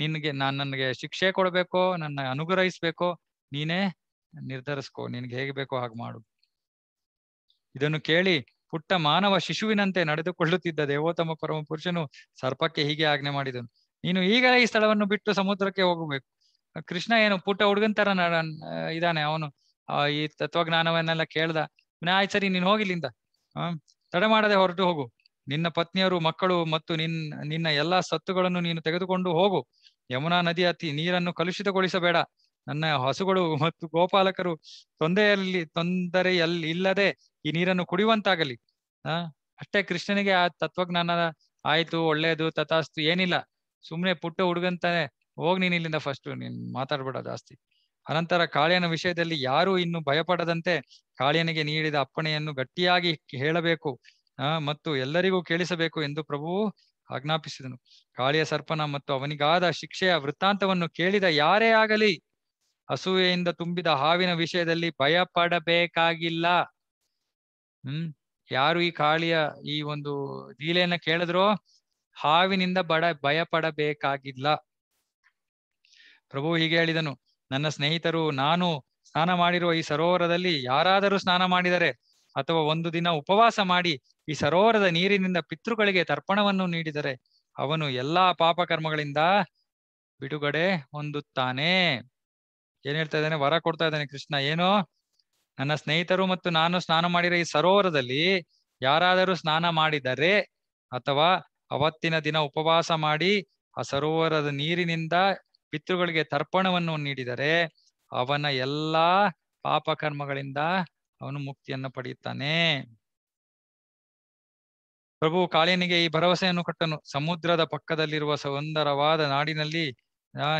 ನಿನ್ಗೆ ನಾನ್ ನನ್ಗೆ ಶಿಕ್ಷೆ ಕೊಡ್ಬೇಕೋ ನನ್ನ ಅನುಗ್ರಹಿಸ್ಬೇಕೋ ನೀನೇ ನಿರ್ಧರಿಸ್ಕೋ ನಿನ್ಗೆ ಹೇಗೆ ಬೇಕೋ ಹಾಗೆ ಮಾಡು ಇದನ್ನು ಕೇಳಿ ಪುಟ್ಟ ಮಾನವ ಶಿಶುವಿನಂತೆ ನಡೆದುಕೊಳ್ಳುತ್ತಿದ್ದ ದೇವೋತ್ತಮ ಪರಮ ಪುರುಷನು ಸರ್ಪಕ್ಕೆ ಹೀಗೆ ಆಜ್ಞೆ ಮಾಡಿದನು ನೀನು ಈಗ ಈ ಸ್ಥಳವನ್ನು ಬಿಟ್ಟು ಸಮುದ್ರಕ್ಕೆ ಹೋಗಬೇಕು ಕೃಷ್ಣ ಏನು ಪುಟ್ಟ ಹುಡುಗನ್ ತರ ಇದಾನೆ ಅವನು ಈ ತತ್ವಜ್ಞಾನವನ್ನೆಲ್ಲ ಕೇಳ್ದ ಆಯ್ತು ಸರಿ ನೀನ್ ಹೋಗಿಲ್ಲಿಂದ ಹ್ಮ್ ತಡೆ ಮಾಡದೆ ಹೊರಟು ಹೋಗು ನಿನ್ನ ಪತ್ನಿಯರು ಮಕ್ಕಳು ಮತ್ತು ನಿನ್ ನಿನ್ನ ಎಲ್ಲಾ ಸತ್ತುಗಳನ್ನು ನೀನು ತೆಗೆದುಕೊಂಡು ಹೋಗು ಯಮುನಾ ನದಿ ಅತಿ ನೀರನ್ನು ಕಲುಷಿತಗೊಳಿಸಬೇಡ ನನ್ನ ಹಸುಗಳು ಮತ್ತು ಗೋಪಾಲಕರು ತೊಂದರೆಯಲ್ಲಿ ತೊಂದರೆಯಲ್ಲಿ ಇಲ್ಲದೆ ಈ ನೀರನ್ನು ಕುಡಿಯುವಂತಾಗಲಿ ಆ ಅಷ್ಟೇ ಕೃಷ್ಣನಿಗೆ ಆ ತತ್ವಜ್ಞಾನ ಆಯ್ತು ಒಳ್ಳೇದು ತಥಾಸ್ತು ಏನಿಲ್ಲ ಸುಮ್ನೆ ಪುಟ್ಟ ಹುಡುಗಂತಾನೆ ಹೋಗ್ ನೀನ್ ಇಲ್ಲಿಂದ ಫಸ್ಟ್ ನೀನ್ ಮಾತಾಡ್ಬೇಡ ಜಾಸ್ತಿ ಅನಂತರ ಕಾಳಿಯನ ವಿಷಯದಲ್ಲಿ ಯಾರು ಇನ್ನು ಭಯಪಡದಂತೆ ಕಾಳಿಯನಿಗೆ ನೀಡಿದ ಅಪ್ಪಣೆಯನ್ನು ಗಟ್ಟಿಯಾಗಿ ಹೇಳಬೇಕು ಆ ಮತ್ತು ಎಲ್ಲರಿಗೂ ಕೇಳಿಸಬೇಕು ಎಂದು ಪ್ರಭು ಆಜ್ಞಾಪಿಸಿದನು ಕಾಳಿಯ ಸರ್ಪನ ಮತ್ತು ಅವನಿಗಾದ ಶಿಕ್ಷೆಯ ವೃತ್ತಾಂತವನ್ನು ಕೇಳಿದ ಯಾರೇ ಆಗಲಿ ಹಸುವೆಯಿಂದ ತುಂಬಿದ ಹಾವಿನ ವಿಷಯದಲ್ಲಿ ಭಯಪಡಬೇಕಾಗಿಲ್ಲ ಹ್ಮ್ ಯಾರು ಈ ಕಾಳಿಯ ಈ ಒಂದು ಲೀಲೆಯನ್ನ ಕೇಳಿದ್ರೋ ಹಾವಿನಿಂದ ಬಡ ಭಯ ಪಡಬೇಕಾಗಿಲ್ಲ ಪ್ರಭು ಹೀಗೆ ಹೇಳಿದನು ನನ್ನ ಸ್ನೇಹಿತರು ನಾನು ಸ್ನಾನ ಮಾಡಿರುವ ಈ ಸರೋವರದಲ್ಲಿ ಯಾರಾದರೂ ಸ್ನಾನ ಮಾಡಿದರೆ ಅಥವಾ ಒಂದು ದಿನ ಉಪವಾಸ ಮಾಡಿ ಈ ಸರೋವರದ ನೀರಿನಿಂದ ಪಿತೃಗಳಿಗೆ ತರ್ಪಣವನ್ನು ನೀಡಿದರೆ ಅವನು ಎಲ್ಲಾ ಪಾಪಕರ್ಮಗಳಿಂದ ಬಿಡುಗಡೆ ಹೊಂದುತ್ತಾನೆ ಏನ್ ಹೇಳ್ತಾ ಇದ್ದಾನೆ ವರ ಕೊಡ್ತಾ ಇದ್ದಾನೆ ಕೃಷ್ಣ ಏನು ನನ್ನ ಸ್ನೇಹಿತರು ಮತ್ತು ನಾನು ಸ್ನಾನ ಮಾಡಿರೋ ಈ ಸರೋವರದಲ್ಲಿ ಯಾರಾದರೂ ಸ್ನಾನ ಮಾಡಿದರೆ ಅಥವಾ ಅವತ್ತಿನ ದಿನ ಉಪವಾಸ ಮಾಡಿ ಆ ಸರೋವರದ ನೀರಿನಿಂದ ಪಿತೃಗಳಿಗೆ ತರ್ಪಣವನ್ನು ನೀಡಿದರೆ ಅವನ ಎಲ್ಲಾ ಪಾಪ ಕರ್ಮಗಳಿಂದ ಅವನು ಮುಕ್ತಿಯನ್ನು ಪಡೆಯುತ್ತಾನೆ ಪ್ರಭು ಕಾಳಿನಿಗೆ ಈ ಭರವಸೆಯನ್ನು ಕೊಟ್ಟನು ಸಮುದ್ರದ ಪಕ್ಕದಲ್ಲಿರುವ ಸುಂದರವಾದ ನಾಡಿನಲ್ಲಿ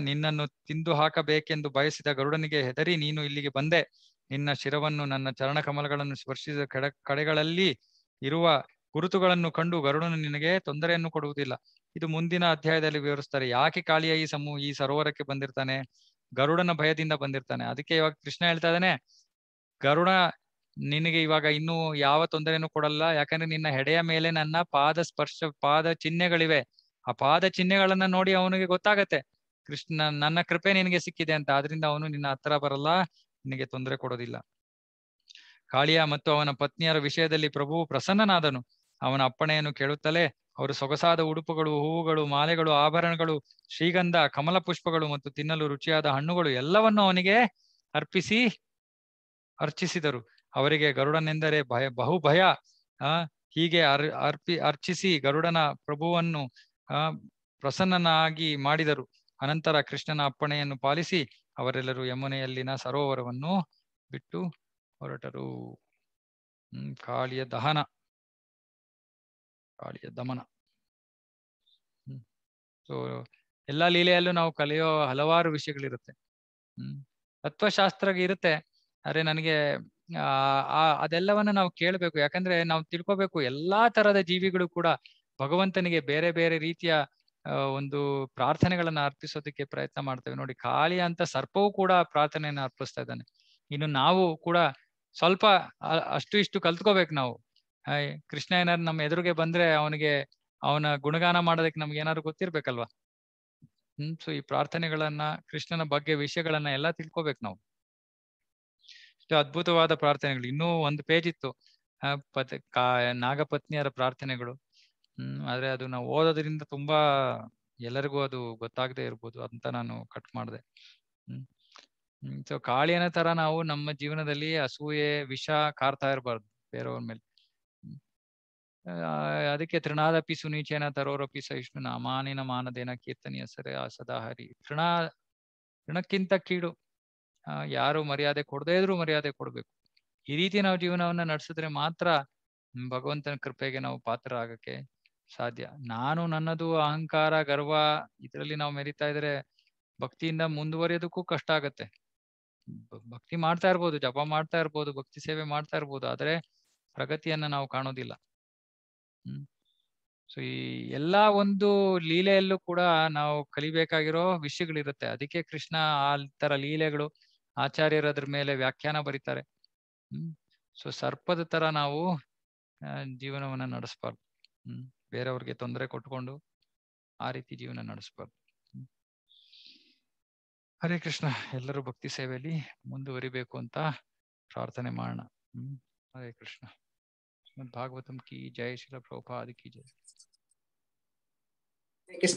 ನಿನ್ನನ್ನು ತಿಂದು ಹಾಕಬೇಕೆಂದು ಬಯಸಿದ ಗರುಡನಿಗೆ ಹೆದರಿ ನೀನು ಇಲ್ಲಿಗೆ ಬಂದೆ ನಿನ್ನ ಶಿರವನ್ನು ನನ್ನ ಚರಣ ಕಮಲಗಳನ್ನು ಸ್ಪರ್ಶಿಸಿದ ಕಡೆಗಳಲ್ಲಿ ಇರುವ ಗುರುತುಗಳನ್ನು ಕಂಡು ಗರುಡನು ನಿನಗೆ ತೊಂದರೆಯನ್ನು ಕೊಡುವುದಿಲ್ಲ ಇದು ಮುಂದಿನ ಅಧ್ಯಾಯದಲ್ಲಿ ವಿವರಿಸ್ತಾರೆ ಯಾಕೆ ಕಾಳಿಯ ಈ ಸಮೂಹ ಈ ಸರೋವರಕ್ಕೆ ಬಂದಿರ್ತಾನೆ ಗರುಡನ ಭಯದಿಂದ ಬಂದಿರ್ತಾನೆ ಅದಕ್ಕೆ ಇವಾಗ ಕೃಷ್ಣ ಹೇಳ್ತಾ ಇದ್ದಾನೆ ಗರುಡ ನಿನಗೆ ಇವಾಗ ಇನ್ನೂ ಯಾವ ತೊಂದರೆಯನ್ನು ಕೊಡಲ್ಲ ಯಾಕಂದ್ರೆ ನಿನ್ನ ಹೆಡೆಯ ಮೇಲೆ ನನ್ನ ಪಾದ ಸ್ಪರ್ಶ ಪಾದ ಚಿಹ್ನೆಗಳಿವೆ ಆ ಪಾದ ಚಿಹ್ನೆಗಳನ್ನ ನೋಡಿ ಅವನಿಗೆ ಗೊತ್ತಾಗತ್ತೆ ಕೃಷ್ಣ ನನ್ನ ಕೃಪೆ ನಿನಗೆ ಸಿಕ್ಕಿದೆ ಅಂತ ಆದ್ರಿಂದ ಅವನು ನಿನ್ನ ಹತ್ರ ಬರಲ್ಲ ನಿನಗೆ ತೊಂದರೆ ಕೊಡೋದಿಲ್ಲ ಕಾಳಿಯ ಮತ್ತು ಅವನ ಪತ್ನಿಯರ ವಿಷಯದಲ್ಲಿ ಪ್ರಭು ಪ್ರಸನ್ನನಾದನು ಅವನ ಅಪ್ಪಣೆಯನ್ನು ಕೇಳುತ್ತಲೇ ಅವರು ಸೊಗಸಾದ ಉಡುಪುಗಳು ಹೂವುಗಳು ಮಾಲೆಗಳು ಆಭರಣಗಳು ಶ್ರೀಗಂಧ ಕಮಲ ಪುಷ್ಪಗಳು ಮತ್ತು ತಿನ್ನಲು ರುಚಿಯಾದ ಹಣ್ಣುಗಳು ಎಲ್ಲವನ್ನು ಅವನಿಗೆ ಅರ್ಪಿಸಿ ಅರ್ಚಿಸಿದರು ಅವರಿಗೆ ಗರುಡನೆಂದರೆ ಭಯ ಬಹು ಭಯ ಆ ಹೀಗೆ ಅರ್ ಅರ್ಪಿ ಅರ್ಚಿಸಿ ಗರುಡನ ಪ್ರಭುವನ್ನು ಆ ಪ್ರಸನ್ನನಾಗಿ ಮಾಡಿದರು ಅನಂತರ ಕೃಷ್ಣನ ಅಪ್ಪಣೆಯನ್ನು ಪಾಲಿಸಿ ಅವರೆಲ್ಲರೂ ಯಮುನೆಯಲ್ಲಿನ ಸರೋವರವನ್ನು ಬಿಟ್ಟು ಹೊರಟರು ಕಾಳಿಯ ದಹನ ಗಾಳಿಯ ದಮನ ಹ್ಮ್ ಸೊ ಎಲ್ಲಾ ಲೀಲೆಯಲ್ಲೂ ನಾವು ಕಲಿಯೋ ಹಲವಾರು ವಿಷಯಗಳಿರುತ್ತೆ ಹ್ಮ್ ತತ್ವಶಾಸ್ತ್ರ ಇರುತ್ತೆ ಆದ್ರೆ ನನಗೆ ಆ ಅದೆಲ್ಲವನ್ನ ನಾವು ಕೇಳಬೇಕು ಯಾಕಂದ್ರೆ ನಾವು ತಿಳ್ಕೊಬೇಕು ಎಲ್ಲಾ ತರದ ಜೀವಿಗಳು ಕೂಡ ಭಗವಂತನಿಗೆ ಬೇರೆ ಬೇರೆ ರೀತಿಯ ಒಂದು ಪ್ರಾರ್ಥನೆಗಳನ್ನ ಅರ್ಪಿಸೋದಕ್ಕೆ ಪ್ರಯತ್ನ ಮಾಡ್ತೇವೆ ನೋಡಿ ಕಾಳಿ ಅಂತ ಸರ್ಪವೂ ಕೂಡ ಪ್ರಾರ್ಥನೆಯನ್ನ ಅರ್ಪಿಸ್ತಾ ಇದ್ದಾನೆ ಇನ್ನು ನಾವು ಕೂಡ ಸ್ವಲ್ಪ ಅಷ್ಟು ಇಷ್ಟು ಕಲ್ತ್ಕೋಬೇಕು ನಾವು ಕೃಷ್ಣ ಏನಾದ್ರು ನಮ್ಮ ಎದುರಿಗೆ ಬಂದ್ರೆ ಅವನಿಗೆ ಅವನ ಗುಣಗಾನ ಮಾಡೋದಕ್ಕೆ ನಮ್ಗೆ ಏನಾದ್ರು ಗೊತ್ತಿರ್ಬೇಕಲ್ವಾ ಹ್ಮ್ ಸೊ ಈ ಪ್ರಾರ್ಥನೆಗಳನ್ನ ಕೃಷ್ಣನ ಬಗ್ಗೆ ವಿಷಯಗಳನ್ನ ಎಲ್ಲಾ ತಿಳ್ಕೊಬೇಕು ನಾವು ಅದ್ಭುತವಾದ ಪ್ರಾರ್ಥನೆಗಳು ಇನ್ನೂ ಒಂದು ಪೇಜ್ ಇತ್ತು ಪತ್ ಕಾ ನಾಗಪತ್ನಿಯರ ಪ್ರಾರ್ಥನೆಗಳು ಹ್ಮ್ ಆದ್ರೆ ಅದು ನಾವು ಓದೋದ್ರಿಂದ ತುಂಬಾ ಎಲ್ಲರಿಗೂ ಅದು ಗೊತ್ತಾಗದೆ ಇರ್ಬೋದು ಅಂತ ನಾನು ಕಟ್ ಮಾಡಿದೆ ಹ್ಮ್ ಸೊ ಕಾಳಿಯನ ತರ ನಾವು ನಮ್ಮ ಜೀವನದಲ್ಲಿ ಅಸೂಯೆ ವಿಷ ಕಾರ್ತಾ ಇರಬಾರ್ದು ಬೇರೆಯವ್ರ ಮೇಲೆ ಅದಕ್ಕೆ ತೃಣಾದಪಿ ಸುನೀಚೇನ ತರೋರಪಿ ಸಹಿಷ್ಣು ನಾಮಾನಿನ ಮಾನದೇನ ಕೀರ್ತನೆಯ ಸರಿ ಆ ಸದಾ ಹರಿ ತೃಣ ತೃಣಕ್ಕಿಂತ ಕೀಡು ಯಾರು ಮರ್ಯಾದೆ ಕೊಡದೇ ಇದ್ರೂ ಮರ್ಯಾದೆ ಕೊಡ್ಬೇಕು ಈ ರೀತಿ ನಾವು ಜೀವನವನ್ನ ನಡೆಸಿದ್ರೆ ಮಾತ್ರ ಭಗವಂತನ ಕೃಪೆಗೆ ನಾವು ಪಾತ್ರ ಆಗಕ್ಕೆ ಸಾಧ್ಯ ನಾನು ನನ್ನದು ಅಹಂಕಾರ ಗರ್ವ ಇದರಲ್ಲಿ ನಾವು ಮೆರಿತಾ ಇದ್ರೆ ಭಕ್ತಿಯಿಂದ ಮುಂದುವರಿಯೋದಕ್ಕೂ ಕಷ್ಟ ಆಗತ್ತೆ ಭಕ್ತಿ ಮಾಡ್ತಾ ಇರ್ಬೋದು ಜಪ ಮಾಡ್ತಾ ಇರ್ಬೋದು ಭಕ್ತಿ ಸೇವೆ ಮಾಡ್ತಾ ಇರ್ಬೋದು ಆದ್ರೆ ಪ್ರಗತಿಯನ್ನ ನಾವು ಕಾಣೋದಿಲ್ಲ ಸೊ ಈ ಎಲ್ಲಾ ಒಂದು ಲೀಲೆಯಲ್ಲೂ ಕೂಡ ನಾವು ಕಲಿಬೇಕಾಗಿರೋ ವಿಷಯಗಳಿರುತ್ತೆ ಅದಕ್ಕೆ ಕೃಷ್ಣ ಆ ತರ ಲೀಲೆಗಳು ಆಚಾರ್ಯರದ್ರ ಮೇಲೆ ವ್ಯಾಖ್ಯಾನ ಬರೀತಾರೆ ಹ್ಮ್ ಸೊ ಸರ್ಪದ ತರ ನಾವು ಜೀವನವನ್ನ ನಡೆಸ್ಬಾರ್ದು ಹ್ಮ್ ಬೇರೆಯವ್ರಿಗೆ ತೊಂದರೆ ಕೊಟ್ಕೊಂಡು ಆ ರೀತಿ ಜೀವನ ನಡೆಸ್ಬಾರ್ದು ಹರೇ ಕೃಷ್ಣ ಎಲ್ಲರೂ ಭಕ್ತಿ ಸೇವೆಯಲ್ಲಿ ಮುಂದುವರಿಬೇಕು ಅಂತ ಪ್ರಾರ್ಥನೆ ಮಾಡೋಣ ಹ್ಮ್ ಹರೇ ಕೃಷ್ಣ भागवतम की जय श्री प्रभुपाद की जय कृष्ण